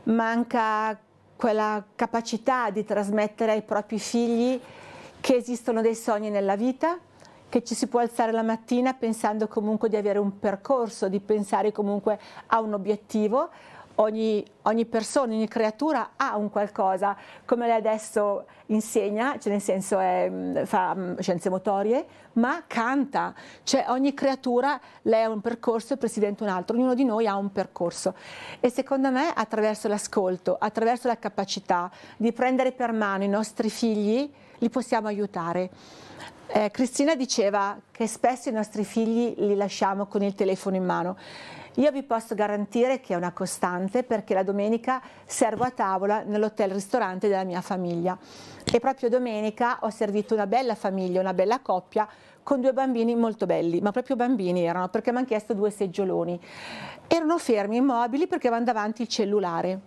S2: manca quella capacità di trasmettere ai propri figli che esistono dei sogni nella vita, che ci si può alzare la mattina pensando comunque di avere un percorso, di pensare comunque a un obiettivo, ogni, ogni, persona, ogni creatura ha un qualcosa, come lei adesso insegna, cioè nel senso è, mm, fa mm, scienze motorie, ma canta, cioè ogni creatura, lei ha un percorso e il Presidente un altro, ognuno di noi ha un percorso e secondo me attraverso l'ascolto, attraverso la capacità di prendere per mano i nostri figli, li possiamo aiutare. Eh, Cristina diceva che spesso i nostri figli li lasciamo con il telefono in mano. Io vi posso garantire che è una costante perché la domenica servo a tavola nell'hotel ristorante della mia famiglia e proprio domenica ho servito una bella famiglia, una bella coppia con due bambini molto belli, ma proprio bambini erano perché mi hanno chiesto due seggioloni. Erano fermi, immobili perché avevano davanti il cellulare.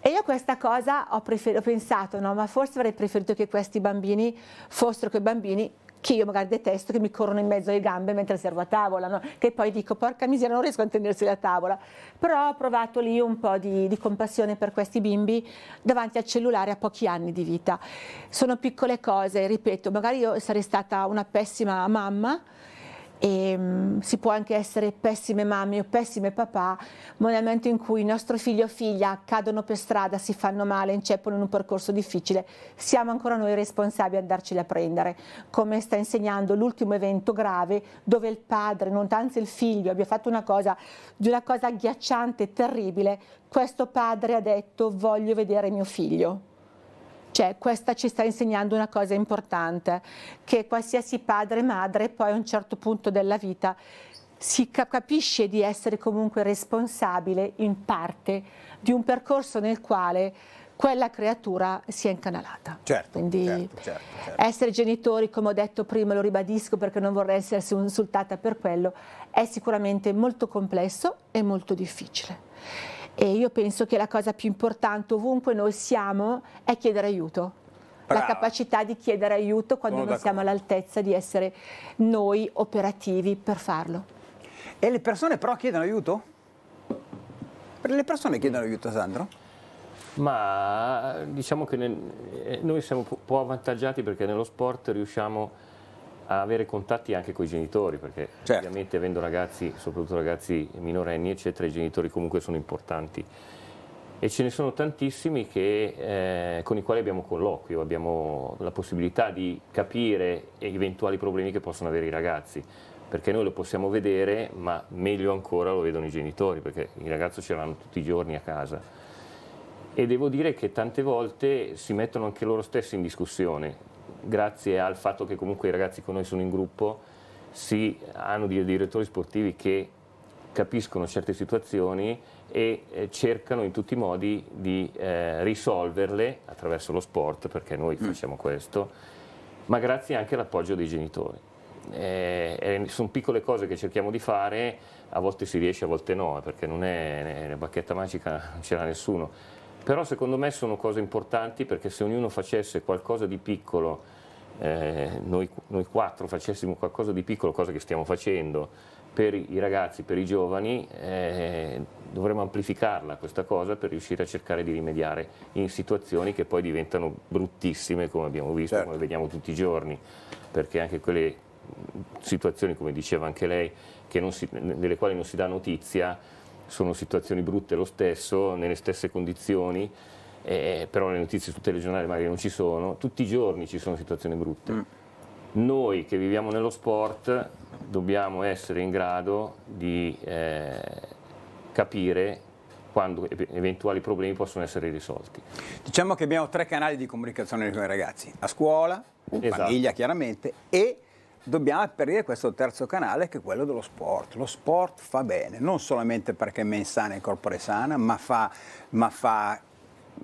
S2: E io questa cosa ho, ho pensato, no, ma forse avrei preferito che questi bambini fossero quei bambini che io magari detesto, che mi corrono in mezzo alle gambe mentre servo a tavola, no? che poi dico porca miseria non riesco a tenersi la tavola, però ho provato lì un po' di, di, compassione per questi bimbi davanti al cellulare a pochi anni di vita. Sono piccole cose, ripeto, magari io sarei stata una pessima mamma, e um, si può anche essere pessime mamme o pessime papà, ma nel momento in cui il nostro figlio o figlia cadono per strada, si fanno male, inceppano in un percorso difficile, siamo ancora noi responsabili a andarceli a prendere, come sta insegnando l'ultimo evento grave dove il padre, non tanto il figlio, abbia fatto una cosa di una cosa agghiacciante, terribile, questo padre ha detto voglio vedere mio figlio. Cioè, questa ci sta insegnando una cosa importante, che qualsiasi padre e madre poi a un certo punto della vita si capisce di essere comunque responsabile in parte di un percorso nel quale quella creatura si è incanalata.
S8: Certo, Quindi certo, certo,
S2: certo. essere genitori, come ho detto prima, lo ribadisco perché non vorrei essere insultata per quello, è sicuramente molto complesso e molto difficile. E io penso che la cosa più importante ovunque noi siamo è chiedere aiuto. Bravo. La capacità di chiedere aiuto quando Sono non siamo all'altezza di essere noi operativi per farlo.
S1: E le persone però chiedono aiuto? Le persone chiedono aiuto, Sandro?
S3: Ma diciamo che nel, eh, noi siamo un po' avvantaggiati perché nello sport riusciamo a avere contatti anche con i genitori, perché certo. ovviamente avendo ragazzi, soprattutto ragazzi minorenni, eccetera, i genitori comunque sono importanti. E ce ne sono tantissimi che, eh, con i quali abbiamo colloquio, abbiamo la possibilità di capire eventuali problemi che possono avere i ragazzi perché noi lo possiamo vedere, ma meglio ancora lo vedono i genitori, perché i ragazzi ce l'hanno tutti i giorni a casa. E devo dire che tante volte si mettono anche loro stessi in discussione, grazie al fatto che comunque i ragazzi con noi sono in gruppo, si hanno dei direttori sportivi che capiscono certe situazioni e eh, cercano in tutti i modi di eh, risolverle attraverso lo sport, perché noi mm. facciamo questo, ma grazie anche all'appoggio dei genitori. Eh, eh sono piccole cose che cerchiamo di fare, a volte si riesce, a volte no, eh, perché non è, è la bacchetta magica, non ce l'ha nessuno però secondo me sono cose importanti perché se ognuno facesse qualcosa di piccolo, eh, noi, noi quattro facessimo qualcosa di piccolo, cosa che stiamo facendo, per i ragazzi, per i giovani, eh, dovremmo amplificarla questa cosa per riuscire a cercare di rimediare in situazioni che poi diventano bruttissime, come abbiamo visto, certo. come vediamo tutti i giorni, perché anche quelle mm, situazioni, come diceva anche lei, si, delle quali non si dà notizia, sono situazioni brutte lo stesso, nelle stesse condizioni, eh, però le notizie su telegiornali magari non ci sono, tutti i giorni ci sono situazioni brutte. Mm. Noi che viviamo nello sport dobbiamo essere in grado di eh, capire quando eventuali problemi possono essere risolti. Diciamo che abbiamo tre canali
S1: di comunicazione con i ragazzi, a scuola, in esatto. famiglia chiaramente e dobbiamo aprire questo terzo canale che è quello dello sport. Lo sport fa bene, non solamente perché è mensana e corpore sana, ma fa, ma fa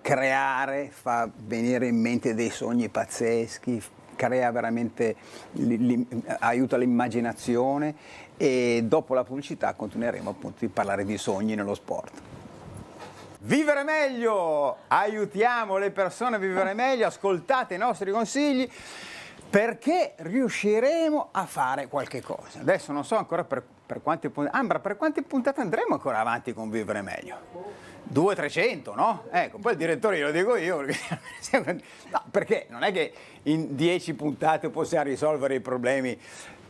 S1: creare, fa venire in mente dei sogni pazzeschi, crea veramente, aiuta l'immaginazione e dopo la pubblicità continueremo appunto a parlare di sogni nello sport. Vivere meglio, aiutiamo le persone a vivere meglio, ascoltate i nostri consigli perché riusciremo a fare qualche cosa. Adesso non so ancora per, per quante puntate. Ambra, per quante puntate andremo ancora avanti con Vivere Meglio? 200-300, no? Ecco, poi il direttore glielo dico io, perché, *laughs* no, perché non è che in 10 puntate possiamo risolvere i problemi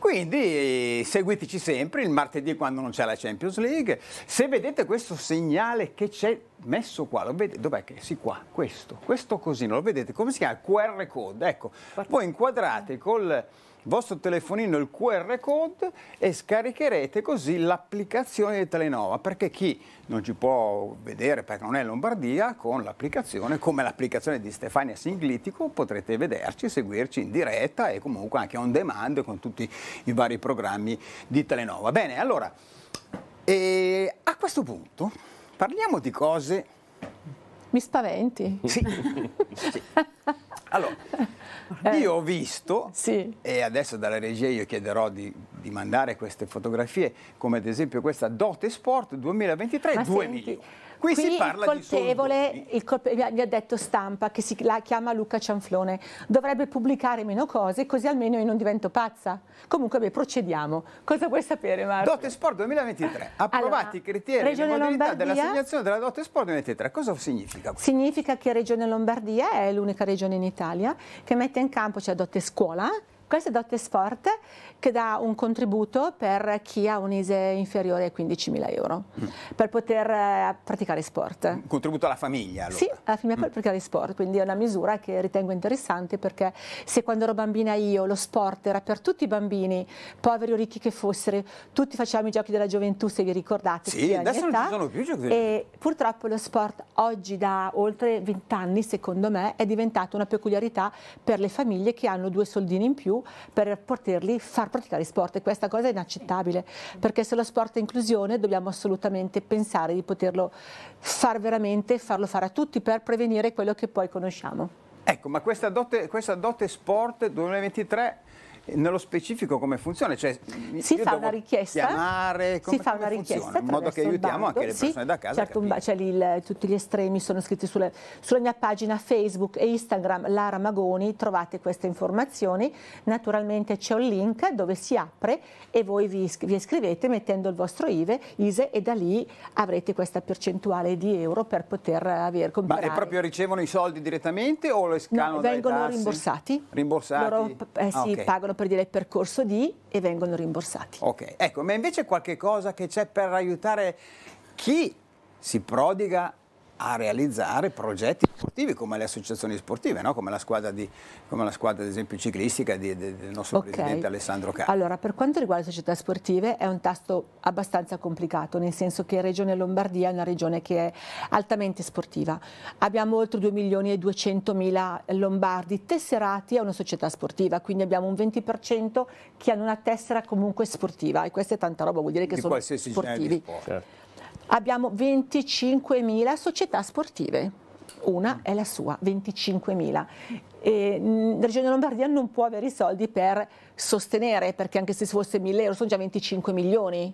S1: quindi seguiteci sempre il martedì quando non c'è la Champions League. Se vedete questo segnale che c'è messo qua, lo vedete? Dov'è che? Sì, qua, questo, questo cosino, lo vedete? Come si chiama? QR code, ecco. Voi inquadrate col vostro telefonino il QR code e scaricherete così l'applicazione di Telenova, perché chi non ci può vedere perché non è in Lombardia, con l'applicazione, come l'applicazione di Stefania Singlitico, potrete vederci, seguirci in diretta e comunque anche on demand con tutti i vari programmi di Telenova. Bene, allora, e a questo punto parliamo di cose...
S2: Mi spaventi. Sì.
S1: *laughs* sì. Allora, eh. Io ho visto, sì. e adesso dalla regia io chiederò di, di, mandare queste fotografie, come ad esempio questa Dote Sport 2023 Ma 2 senti, milioni. Qui, Qui si parla il colpevole,
S2: di il colpevole, mi ha detto stampa, che si chiama Luca Cianflone, dovrebbe pubblicare meno cose così almeno io non divento pazza. Comunque, beh, procediamo. Cosa vuoi sapere, Marco? Dote
S1: Sport 2023, approvati allora, i criteri Regione di modalità dell'assegnazione della Dote Sport 2023. Cosa significa?
S2: Questo? Significa che Regione Lombardia è l'unica regione in Italia che mette in campo, cioè Dote Scuola, questa è Dotte Sport che dà un contributo per chi ha un ISE inferiore ai 15.000 euro mm. per poter eh, praticare sport. Un
S1: contributo alla famiglia allora. Sì,
S2: alla famiglia mm. per praticare sport, quindi è una misura che ritengo interessante perché se quando ero bambina io lo sport era per tutti i bambini, poveri o ricchi che fossero, tutti facevamo i giochi della gioventù se vi ricordate. Sì, adesso non età, ci sono più giochi E purtroppo lo sport oggi da oltre 20 anni secondo me è diventato una peculiarità per le famiglie che hanno due soldini in più per poterli far far praticare sport e questa cosa è inaccettabile perché se lo sport è inclusione dobbiamo assolutamente pensare di poterlo far veramente farlo fare a tutti per prevenire quello che poi conosciamo.
S1: Ecco, ma questa dote, questa dote sport 2023 nello specifico come funziona? Cioè, si fa una
S2: richiesta, chiamare, come, si fa una richiesta in modo che aiutiamo anche le persone sì, da casa. Certo, ba, cioè, il, tutti gli estremi sono scritti sulle, sulla mia pagina Facebook e Instagram Lara Magoni, trovate queste informazioni. Naturalmente c'è un link dove si apre e voi vi, vi iscrivete mettendo il vostro IVE, ISE e da lì avrete questa percentuale di euro per poter eh, avere comprare. Ma proprio
S1: ricevono i soldi direttamente o lo scalano no, vengono rimborsati? Rimborsati? Loro eh, ah, si okay. pagano
S2: per dire il percorso di e vengono rimborsati.
S1: Ok, ecco, ma invece qualche cosa che c'è per aiutare chi si prodiga a realizzare progetti sportivi come le associazioni sportive, no? come, la squadra di, come la squadra ad esempio ciclistica di, di, del nostro okay. presidente Alessandro Caro. Allora,
S2: per quanto riguarda le società sportive è un tasto abbastanza complicato, nel senso che Regione Lombardia è una regione che è altamente sportiva. Abbiamo oltre 2 milioni e 200 mila lombardi tesserati a una società sportiva, quindi abbiamo un 20% che hanno una tessera comunque sportiva e questa è tanta roba, vuol dire che di sono sportivi. Di sport. Certo abbiamo 25.000 società sportive. Una è la sua, 25.000. E la Regione Lombardia non può avere i soldi per sostenere, perché anche se fosse 1.000 euro sono già 25 milioni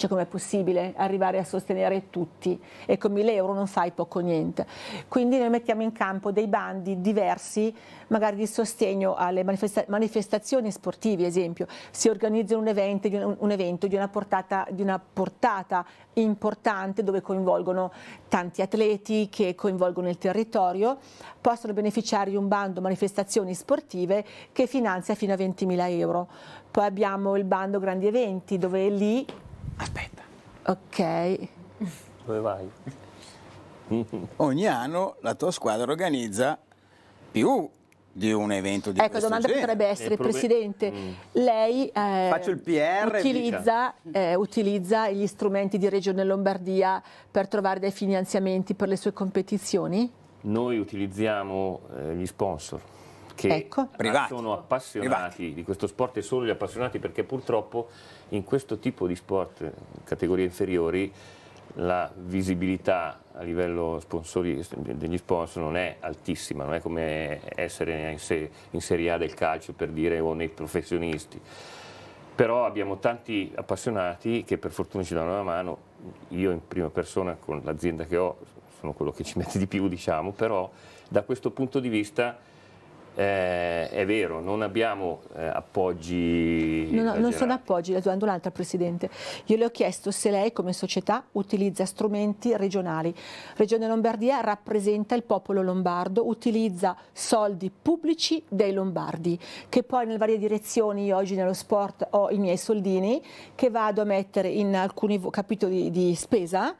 S2: cioè com'è possibile arrivare a sostenere tutti e con 1000 euro non fai poco o niente. Quindi noi mettiamo in campo dei bandi diversi, magari di sostegno alle manifesta manifestazioni sportive, esempio, si organizza un evento, un evento di, una portata, di una portata importante dove coinvolgono tanti atleti che coinvolgono il territorio, possono beneficiare di un bando manifestazioni sportive che finanzia fino a 20.000 euro. Poi abbiamo il bando grandi eventi dove lì Aspetta. Ok.
S1: Dove vai? Ogni anno la tua squadra organizza più di un evento di ecco, questo Ecco, domanda potrebbe essere, eh, prob- Presidente, mm.
S2: lei eh,
S3: PR, utilizza,
S2: eh, utilizza, gli strumenti di Regione Lombardia per trovare dei finanziamenti per le sue competizioni?
S3: Noi utilizziamo eh, gli sponsor che ecco. sono appassionati Privati. di questo sport e solo gli appassionati perché purtroppo in questo tipo di sport, categorie inferiori, la visibilità a livello sponsori, degli sponsor non è altissima, non è come essere in, se, in Serie A del calcio per dire o nei professionisti. Però abbiamo tanti appassionati che per fortuna ci danno una mano, io in prima persona con l'azienda che ho sono quello che ci mette di più, diciamo, però da questo punto di vista eh, è vero, non abbiamo eh, appoggi. No, non sono
S2: appoggi, la domanda un'altra Presidente. Io le ho chiesto se lei come società utilizza strumenti regionali. Regione Lombardia rappresenta il popolo lombardo, utilizza soldi pubblici dei lombardi, che poi nelle varie direzioni, io oggi nello sport ho i miei soldini che vado a mettere in alcuni capitoli di spesa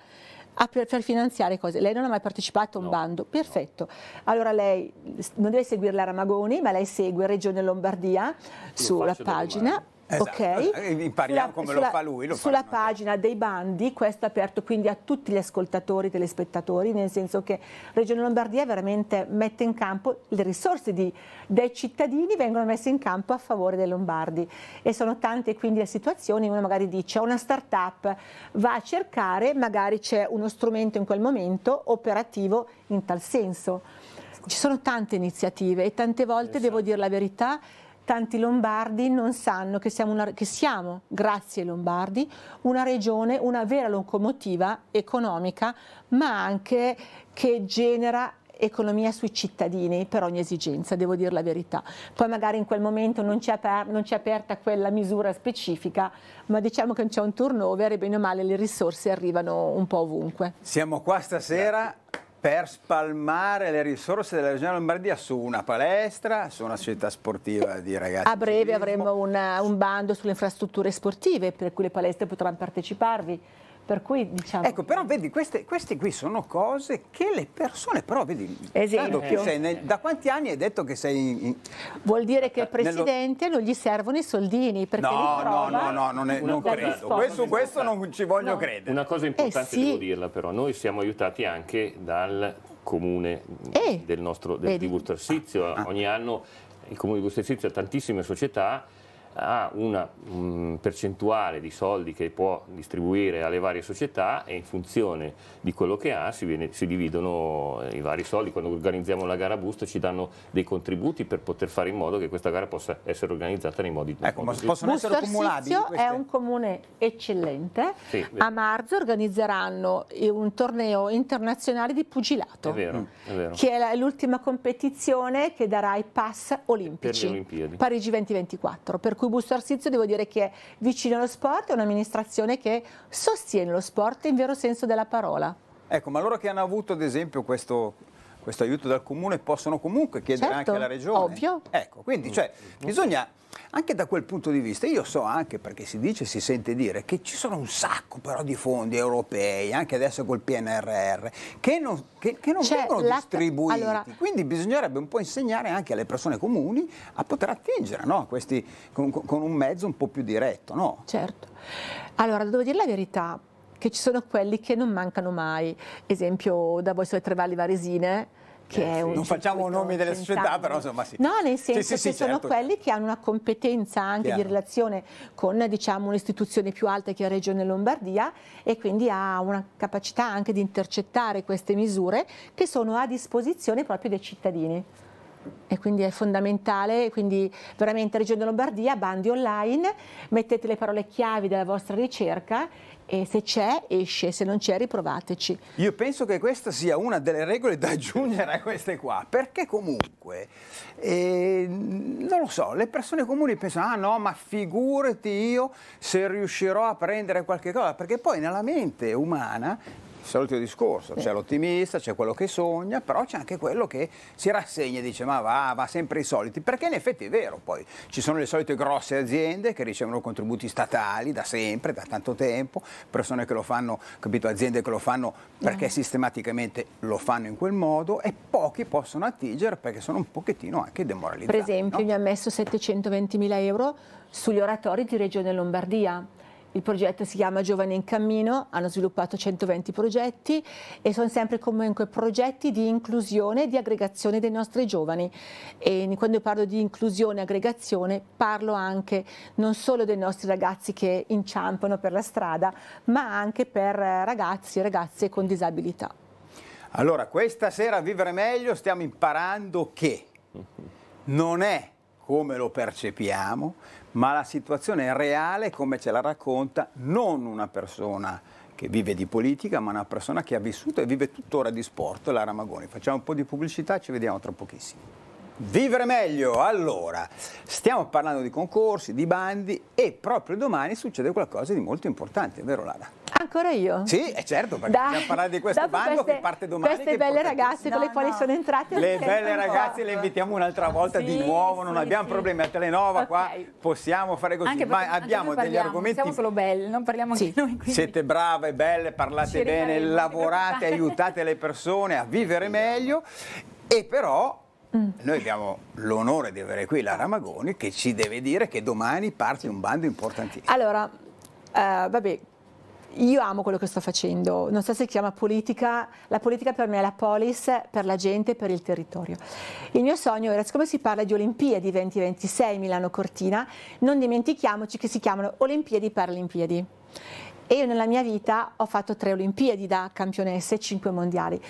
S2: per, per, finanziare cose. Lei non ha mai partecipato a un no, bando, perfetto. No. Allora lei non deve seguire la Ramagoni, ma lei segue Regione Lombardia Lo sulla pagina. Domani Esatto. Ok? Eh, impariamo sulla, come sulla, lo fa lui. Lo sulla pagina dei bandi, questo è aperto quindi a tutti gli ascoltatori, telespettatori, nel senso che Regione Lombardia veramente mette in campo le risorse di, dei cittadini vengono messe in campo a favore dei Lombardi e sono tante quindi le situazioni, uno magari dice una start-up va a cercare, magari c'è uno strumento in quel momento operativo in tal senso. Ci sono tante iniziative e tante volte, esatto. devo dire la verità, tanti lombardi non sanno che siamo, una, che siamo, grazie ai lombardi, una regione, una vera locomotiva economica, ma anche che genera economia sui cittadini per ogni esigenza, devo dire la verità. Poi magari in quel momento non c'è, aperta quella misura specifica, ma diciamo che c'è un turnover e bene o male le risorse arrivano un po' ovunque.
S1: Siamo qua stasera per spalmare le risorse della Regione Lombardia su una palestra, su una società sportiva di ragazzi. A breve
S2: avremo una, un bando sulle infrastrutture sportive per cui le palestre potranno parteciparvi. Per cui diciamo... Ecco, però vedi, queste,
S1: queste qui sono cose che le persone, però vedi, nel, da quanti anni hai detto che sei... In... Vuol dire che al eh, Presidente
S2: nello... non gli servono i soldini, perché no,
S1: no, no, no, non, è, non credo. Questo, questo, non ci voglio no. credere. Una cosa importante eh, sì. devo dirla
S3: però, noi siamo aiutati anche dal comune eh, del nostro, del, vedi. di Busto ah, ah. ogni anno il comune di Busto ha tantissime società ha una mh, percentuale di soldi che può distribuire alle varie società e in funzione di quello che ha si, viene, si dividono eh, i vari soldi. Quando organizziamo la gara busta ci danno dei contributi per poter fare in modo che questa gara possa essere organizzata nei modi ecco, modi. Ecco, possono essere cumulabili? Queste?
S2: è un comune eccellente. Sì, a marzo organizzeranno un torneo internazionale di pugilato,
S8: è vero, è vero. che
S2: è l'ultima competizione che darà i pass olimpici. Per le Olimpiadi. Parigi 2024. Per cui Busto Arsizio devo dire che è vicino allo sport, è un'amministrazione che sostiene lo sport in vero senso della parola.
S1: Ecco, ma loro che hanno avuto ad esempio questo, questo aiuto dal comune possono comunque chiedere certo, anche alla regione. Ovvio. Ecco, quindi cioè, mm. bisogna anche da quel punto di vista, io so anche perché si dice, si sente dire che ci sono un sacco però di fondi europei, anche adesso col PNRR, che non, che, che non vengono la... distribuiti. Allora... Quindi bisognerebbe un po' insegnare anche alle persone comuni a poter attingere no? Questi, con, con, un mezzo un po' più diretto. No?
S2: Certo. Allora, devo dire la verità, che ci sono quelli che non mancano mai, esempio da voi sulle Tre Valli Varesine, che eh, è un non facciamo nomi delle società, però insomma sì. No, nel senso sì, sì, che sì, sono certo. quelli che hanno una competenza anche Chiaro. di relazione con diciamo, un'istituzione più alta che è la Regione Lombardia e quindi ha una capacità anche di intercettare queste misure che sono a disposizione proprio dei cittadini e quindi è fondamentale, quindi veramente Regione Lombardia, bandi online, mettete le parole chiavi della vostra ricerca e se c'è esce, se non c'è riprovateci.
S1: Io penso che questa sia una delle regole da aggiungere a queste qua, perché comunque, eh, non lo so, le persone comuni pensano, ah no, ma figurati io se riuscirò a prendere qualche cosa, perché poi nella mente umana il solito discorso, c'è l'ottimista, c'è quello che sogna, però c'è anche quello che si rassegna e dice ma va, va sempre i soliti, perché in effetti è vero poi, ci sono le solite grosse aziende che ricevono contributi statali da sempre, da tanto tempo, persone che lo fanno, capito, aziende che lo fanno perché no. Mm. sistematicamente lo fanno in quel modo e pochi possono attingere perché sono un pochettino anche demoralizzati. Per esempio no?
S2: mi ha messo 720 mila euro sugli oratori di Regione Lombardia il progetto si chiama Giovani in Cammino, hanno sviluppato 120 progetti e sono sempre comunque progetti di inclusione e di aggregazione dei nostri giovani. E quando io parlo di inclusione e aggregazione parlo anche non solo dei nostri ragazzi che inciampano per la strada, ma anche per eh, ragazzi e ragazze con disabilità.
S1: Allora, questa sera a Vivere Meglio stiamo imparando che *laughs* non è come lo percepiamo, ma la situazione reale come ce la racconta non una persona che vive di politica, ma una persona che ha vissuto e vive tuttora di sport, Lara Magoni. Facciamo un po' di pubblicità, ci vediamo tra pochissimo. Vivere meglio, allora, stiamo parlando di concorsi, di bandi e proprio domani succede qualcosa di molto importante, vero Lara?
S2: Ancora io?
S1: Sì, è eh, certo, perché Dai, dobbiamo parlare di questo bando queste, che parte domani. Queste
S2: belle ragazze no, con le quali no. sono entrate. Le belle ragazze
S1: le invitiamo un'altra volta sì, di nuovo, non sì, abbiamo sì. problemi a Telenova okay. qua, possiamo fare così, anche ma perché, abbiamo degli argomenti... Siamo
S7: solo belle, non parliamo sì. noi.
S1: Quindi. Siete brave, belle, parlate Ci bene, lavorate, aiutate le persone a vivere meglio e però Mm. Noi abbiamo l'onore di avere qui Lara Magoni che ci deve dire che domani parte un bando importantissimo.
S2: Allora, eh, vabbè, io amo quello che sto facendo, non so se si chiama politica, la politica per me è la polis per la gente, per il territorio. Il mio sogno era, siccome si parla di Olimpiadi 2026 Milano-Cortina, non dimentichiamoci che si chiamano Olimpiadi-Paralimpiadi e io nella mia vita ho fatto tre Olimpiadi da campionessa e cinque mondiali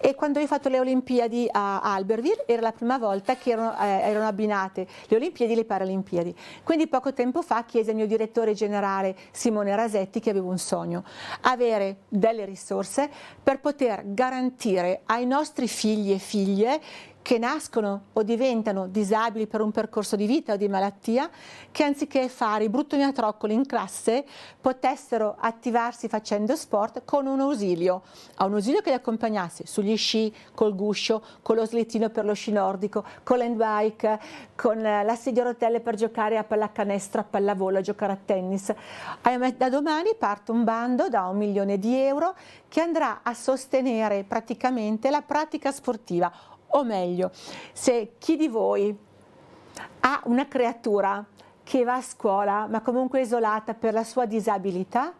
S2: e quando io ho fatto le Olimpiadi a Alberville era la prima volta che erano, eh, erano abbinate le Olimpiadi e le Paralimpiadi quindi poco tempo fa chiese al mio direttore generale Simone Rasetti che avevo un sogno avere delle risorse per poter garantire ai nostri figli e figlie che nascono o diventano disabili per un percorso di vita o di malattia, che anziché fare i bruttoniatroccoli in classe potessero attivarsi facendo sport con un ausilio, a un ausilio che li accompagnasse sugli sci, col guscio, con lo slittino per lo sci nordico, con l'handbike, con eh, la sedia a rotelle per giocare a pallacanestro, a pallavolo, a giocare a tennis. Da domani parte un bando da un milione di euro che andrà a sostenere praticamente la pratica sportiva o meglio, se chi di voi ha una creatura che va a scuola ma comunque isolata per la sua disabilità,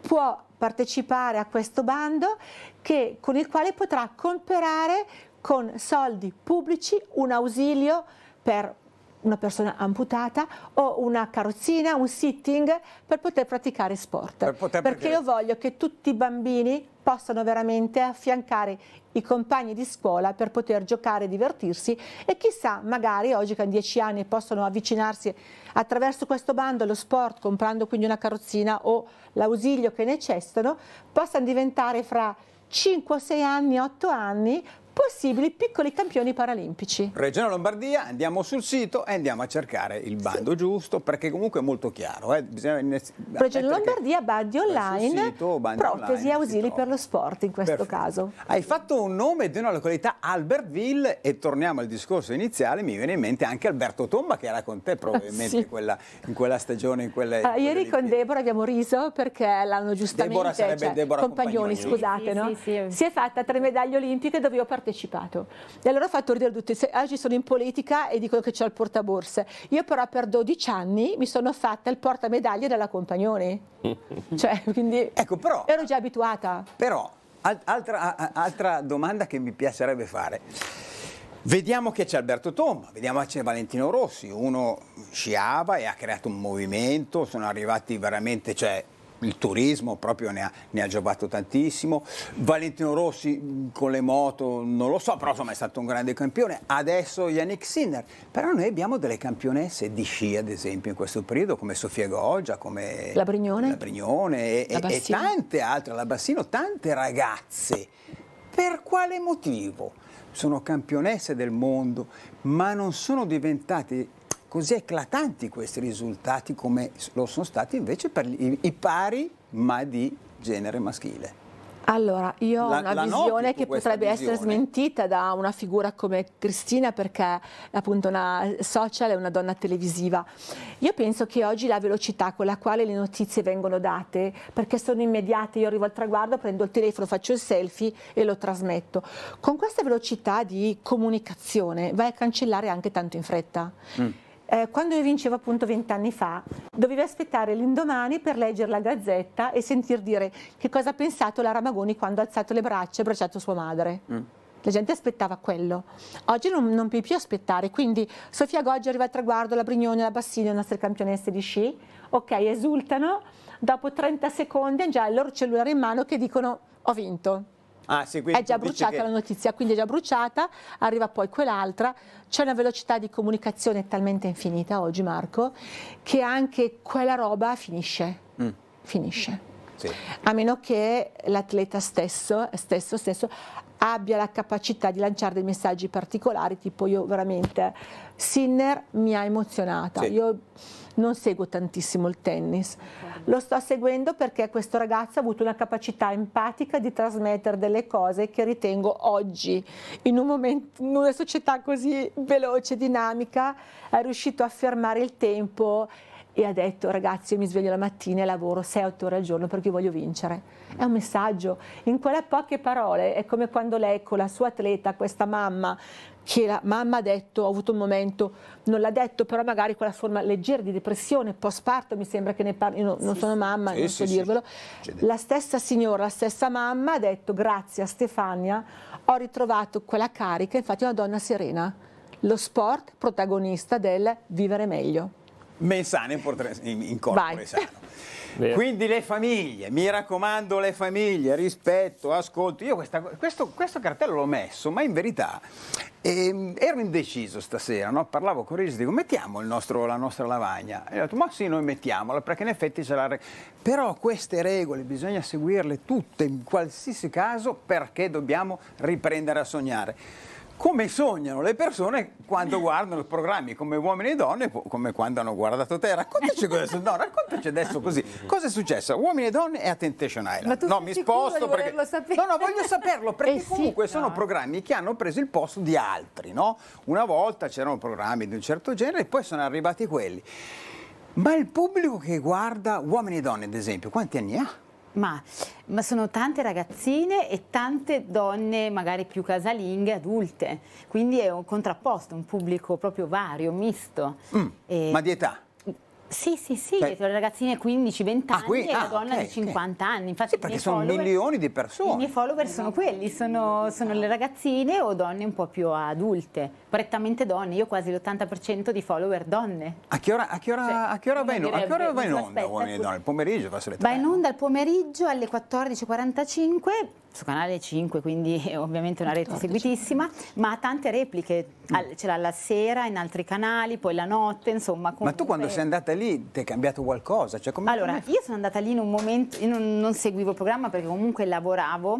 S2: può partecipare a questo bando che, con il quale potrà comprare con soldi pubblici un ausilio per una persona amputata o una carrozzina, un sitting per poter praticare sport. Per poter perché, perché io voglio che tutti i bambini possano veramente affiancare i compagni di scuola per poter giocare e divertirsi e chissà magari oggi che hanno 10 anni possono avvicinarsi attraverso questo bando allo sport comprando quindi una carrozzina o l'ausilio che necessitano possano diventare fra 5 6 anni, 8 anni possibili piccoli campioni paralimpici.
S1: Regione Lombardia, andiamo sul sito e andiamo a cercare il bando sì. giusto perché comunque è molto chiaro. Eh. Regione
S2: Lombardia, bandi online, sito,
S1: bandi protesi e
S2: ausili per lo sport in questo
S1: Perfetto. caso. Hai fatto un nome di una località Albertville e torniamo al discorso iniziale, mi viene in mente anche Alberto Tomba che era con te probabilmente *laughs* sì. in, quella, in, quella, stagione. In quelle, uh,
S2: ieri lì. con Deborah abbiamo riso perché l'hanno giustamente... Deborah sarebbe cioè, Deborah Compagnoni, Compagnoni. scusate, sì, no? si è fatta tre medaglie olimpiche, dove dovevo partire partecipato. E allora ho fatto ridere tutti, se, oggi eh, sono in politica e dicono che c'è il portaborse. Io però per 12 anni mi sono fatta il portamedaglie della compagnone.
S1: *laughs* cioè,
S2: quindi ecco, però, ero già abituata.
S1: Però, altra, altra domanda che mi piacerebbe fare. Vediamo che c'è Alberto Tomma, vediamo che c'è Valentino Rossi, uno sciava e ha creato un movimento, sono arrivati veramente, cioè il turismo proprio ne ha, ne ha, giovato tantissimo. Valentino Rossi con le moto non lo so, però insomma è stato un grande campione. Adesso Yannick Sinner, però noi abbiamo delle campionesse di sci ad esempio in questo periodo come Sofia Goggia, come La Brignone, la Brignone e, la e tante altre, la Bassino, tante ragazze. Per quale motivo? Sono campionesse del mondo, ma non sono diventate così eclatanti questi risultati come lo sono stati invece per i, i pari ma di genere maschile?
S2: Allora, io ho la, una la visione che potrebbe visione. essere smentita da una figura come Cristina perché è appunto una social e una donna televisiva. Io penso che oggi la velocità con la quale le notizie vengono date, perché sono immediate, io arrivo al traguardo, prendo il telefono, faccio il selfie e lo trasmetto. Con questa velocità di comunicazione vai a cancellare anche tanto in fretta. Mm eh, quando io vincevo appunto vent'anni fa, dovevi aspettare l'indomani per leggere la gazzetta e sentir dire che cosa ha pensato Lara Magoni quando ha alzato le braccia e abbracciato sua madre. Mm. La gente aspettava quello. Oggi non, non puoi più aspettare, quindi Sofia Goggi arriva al traguardo, la Brignone, la Bassini, le nostre campionesse di sci, ok, esultano, dopo 30 secondi hanno già il loro cellulare in mano che dicono ho vinto.
S1: Ah, sì, è già bruciata che... la
S2: notizia, quindi è già bruciata, arriva poi quell'altra, c'è una velocità di comunicazione talmente infinita oggi Marco, che anche quella roba finisce, mm. finisce. Sì. A meno che l'atleta stesso, stesso, stesso abbia la capacità di lanciare dei messaggi particolari, tipo io veramente, Sinner mi ha emozionata, sì. io non seguo tantissimo il tennis. Lo sto seguendo perché questo ragazzo ha avuto una capacità empatica di trasmettere delle cose che ritengo oggi, in, un momento, in una società così veloce, e dinamica, è riuscito a fermare il tempo e ha detto ragazzi io mi sveglio la mattina e lavoro 6-8 ore al giorno perché voglio vincere. È un messaggio, in quelle poche parole è come quando lei con la sua atleta, questa mamma, che la mamma ha detto, ho avuto un momento, non l'ha detto, però magari quella forma leggera di depressione, post parto mi sembra che ne parli, io non sì, sono mamma, sì, non so sì, dirvelo, la stessa signora, la stessa mamma ha detto grazie a Stefania ho ritrovato quella carica, infatti è una donna serena, lo sport protagonista del vivere meglio.
S1: Mensane in, in corpo *laughs* Quindi le famiglie, mi raccomando le famiglie, rispetto, ascolto. Io questa, questo, questo, cartello l'ho messo, ma in verità eh, ero indeciso stasera, no? parlavo con Regis, dico mettiamo nostro, la nostra lavagna. E ho detto ma sì, noi mettiamola, perché in effetti ce la... Però queste regole bisogna seguirle tutte, in qualsiasi caso, perché dobbiamo riprendere a sognare come sognano le persone quando guardano programmi come uomini e donne, come quando hanno guardato te. Raccontaci, cosa, no, raccontaci adesso così. Cosa è successo? Uomini e donne e a Temptation Island. no, mi sposto perché... No, no, voglio saperlo perché eh comunque sì, sono programmi che hanno preso il posto di altri, no? Una volta c'erano programmi di un certo genere e poi sono arrivati quelli. Ma il pubblico che guarda uomini e donne, ad esempio, quanti anni ha?
S7: ma, ma, sono tante ragazzine e tante donne magari più casalinghe, adulte, quindi è un contrapposto, un pubblico proprio vario, misto. Mm, e... Ma di età? Sì, sì, sì, cioè... le ragazzine 15-20 ah, anni e una ah, donna okay, di 50 okay. anni. Infatti, sì, perché sono follower, milioni di persone. I miei follower sono quelli, sono, sono, le ragazzine o donne un po' più adulte, prettamente donne. Io ho quasi l'80% di follower donne.
S1: A che ora, a che ora, cioè, a che ora vai, direbbe, a che ora in onda, uomini e donne? Il pomeriggio? Va
S7: in onda al pomeriggio alle 14.45 su Canale 5, quindi *laughs* ovviamente una rete certo, seguitissima, certo. ma ha tante repliche, mm. ce l'ha la sera, in altri canali, poi la notte, insomma. Comunque... Ma tu quando sei
S1: andata lì ti è cambiato qualcosa? Cioè, come, allora, come...
S7: io sono andata lì in un momento, io non, non, seguivo il programma perché comunque lavoravo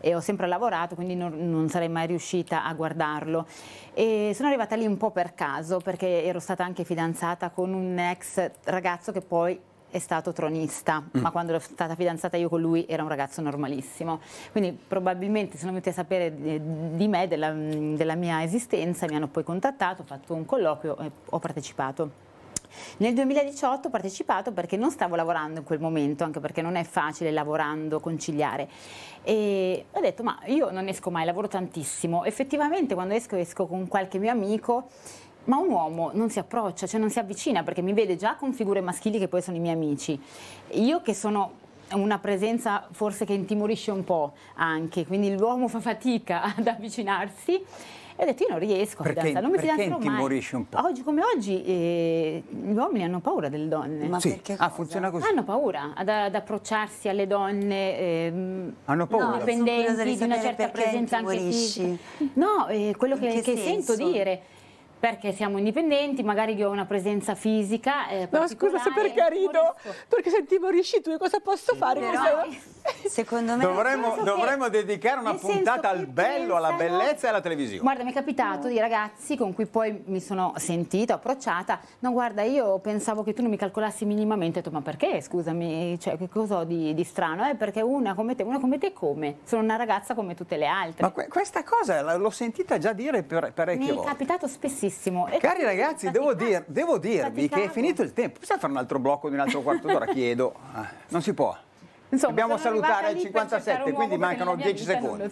S7: e ho sempre lavorato, quindi non, non sarei mai riuscita a guardarlo. E sono arrivata lì un po' per caso perché ero stata anche fidanzata con un ex ragazzo che poi è stato tronista, mm. ma quando ero stata fidanzata io con lui era un ragazzo normalissimo. Quindi probabilmente sono venuti a sapere eh, di me, della, mm, della mia esistenza, mi hanno poi contattato, ho fatto un colloquio e ho partecipato. Nel 2018 ho partecipato perché non stavo lavorando in quel momento, anche perché non è facile lavorando conciliare. E ho detto, ma io non esco mai, lavoro tantissimo. Effettivamente quando esco esco con qualche mio amico ma un uomo non si approccia, cioè non si avvicina perché mi vede già con figure maschili che poi sono i miei amici. Io che sono una presenza forse che intimorisce un po' anche, quindi l'uomo fa fatica *laughs* ad avvicinarsi. E ho detto io non riesco a danza, non mi si mai. un po'? Oggi come oggi eh, gli uomini hanno paura delle donne. Ma sì. perché ah, funziona così? Hanno paura ad, ad approcciarsi alle donne ehm, hanno paura. dipendenti di una certa presenza anche fisica. No, eh, quello che, che, che sento dire perché siamo indipendenti, magari io ho una presenza fisica. Eh, no, scusa se perché rido, perché sentivo riusci tu, cosa posso fare? Però, *laughs* Secondo
S1: me dovremmo, dovremmo dedicare una puntata al bello, alla bellezza e alla televisione.
S7: Guarda, mi è capitato no. Mm. di ragazzi con cui poi mi sono sentita, approcciata. No, guarda, io pensavo che tu non mi calcolassi minimamente, ho detto, ma perché? Scusami, cioè, che cosa ho di, di strano? Eh, perché una come te, una come te come? Sono una ragazza come tutte le altre. Ma
S1: que questa cosa l'ho sentita già dire per, parecchie mi volte. Mi è
S7: capitato spessissimo tantissimo.
S1: E Cari ragazzi, devo, dir, devo, dirvi che è finito il tempo. Possiamo fare un altro blocco di un altro quarto d'ora? *laughs* Chiedo. Ah, non si può. Insomma, Dobbiamo salutare il 57, quindi mancano 10 secondi.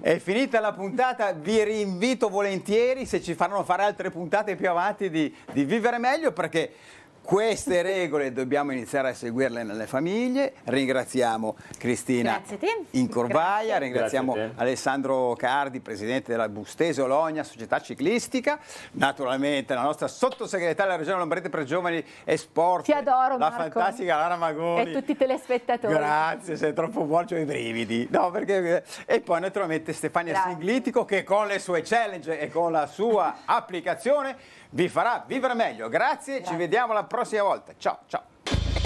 S1: È finita la puntata, vi rinvito volentieri se ci faranno fare altre puntate più avanti di, di Vivere Meglio perché queste regole dobbiamo iniziare a seguirle nelle famiglie. Ringraziamo Cristina
S7: Incorvaia, ringraziamo
S1: Alessandro Cardi, presidente della Bustese Ologna, società ciclistica, naturalmente la nostra sottosegretaria della Regione Lombardia per Giovani e Sport, Ti adoro, la Marco. fantastica Lara Magoni. E tutti
S2: i telespettatori. Grazie,
S1: sei troppo buono, ho i brividi. No, perché... Eh, e poi naturalmente Stefania Grazie. Siglitico che con le sue challenge e con la sua applicazione vi farà vivere meglio. Grazie, Grazie. ci vediamo la prossima volta. Ciao, ciao.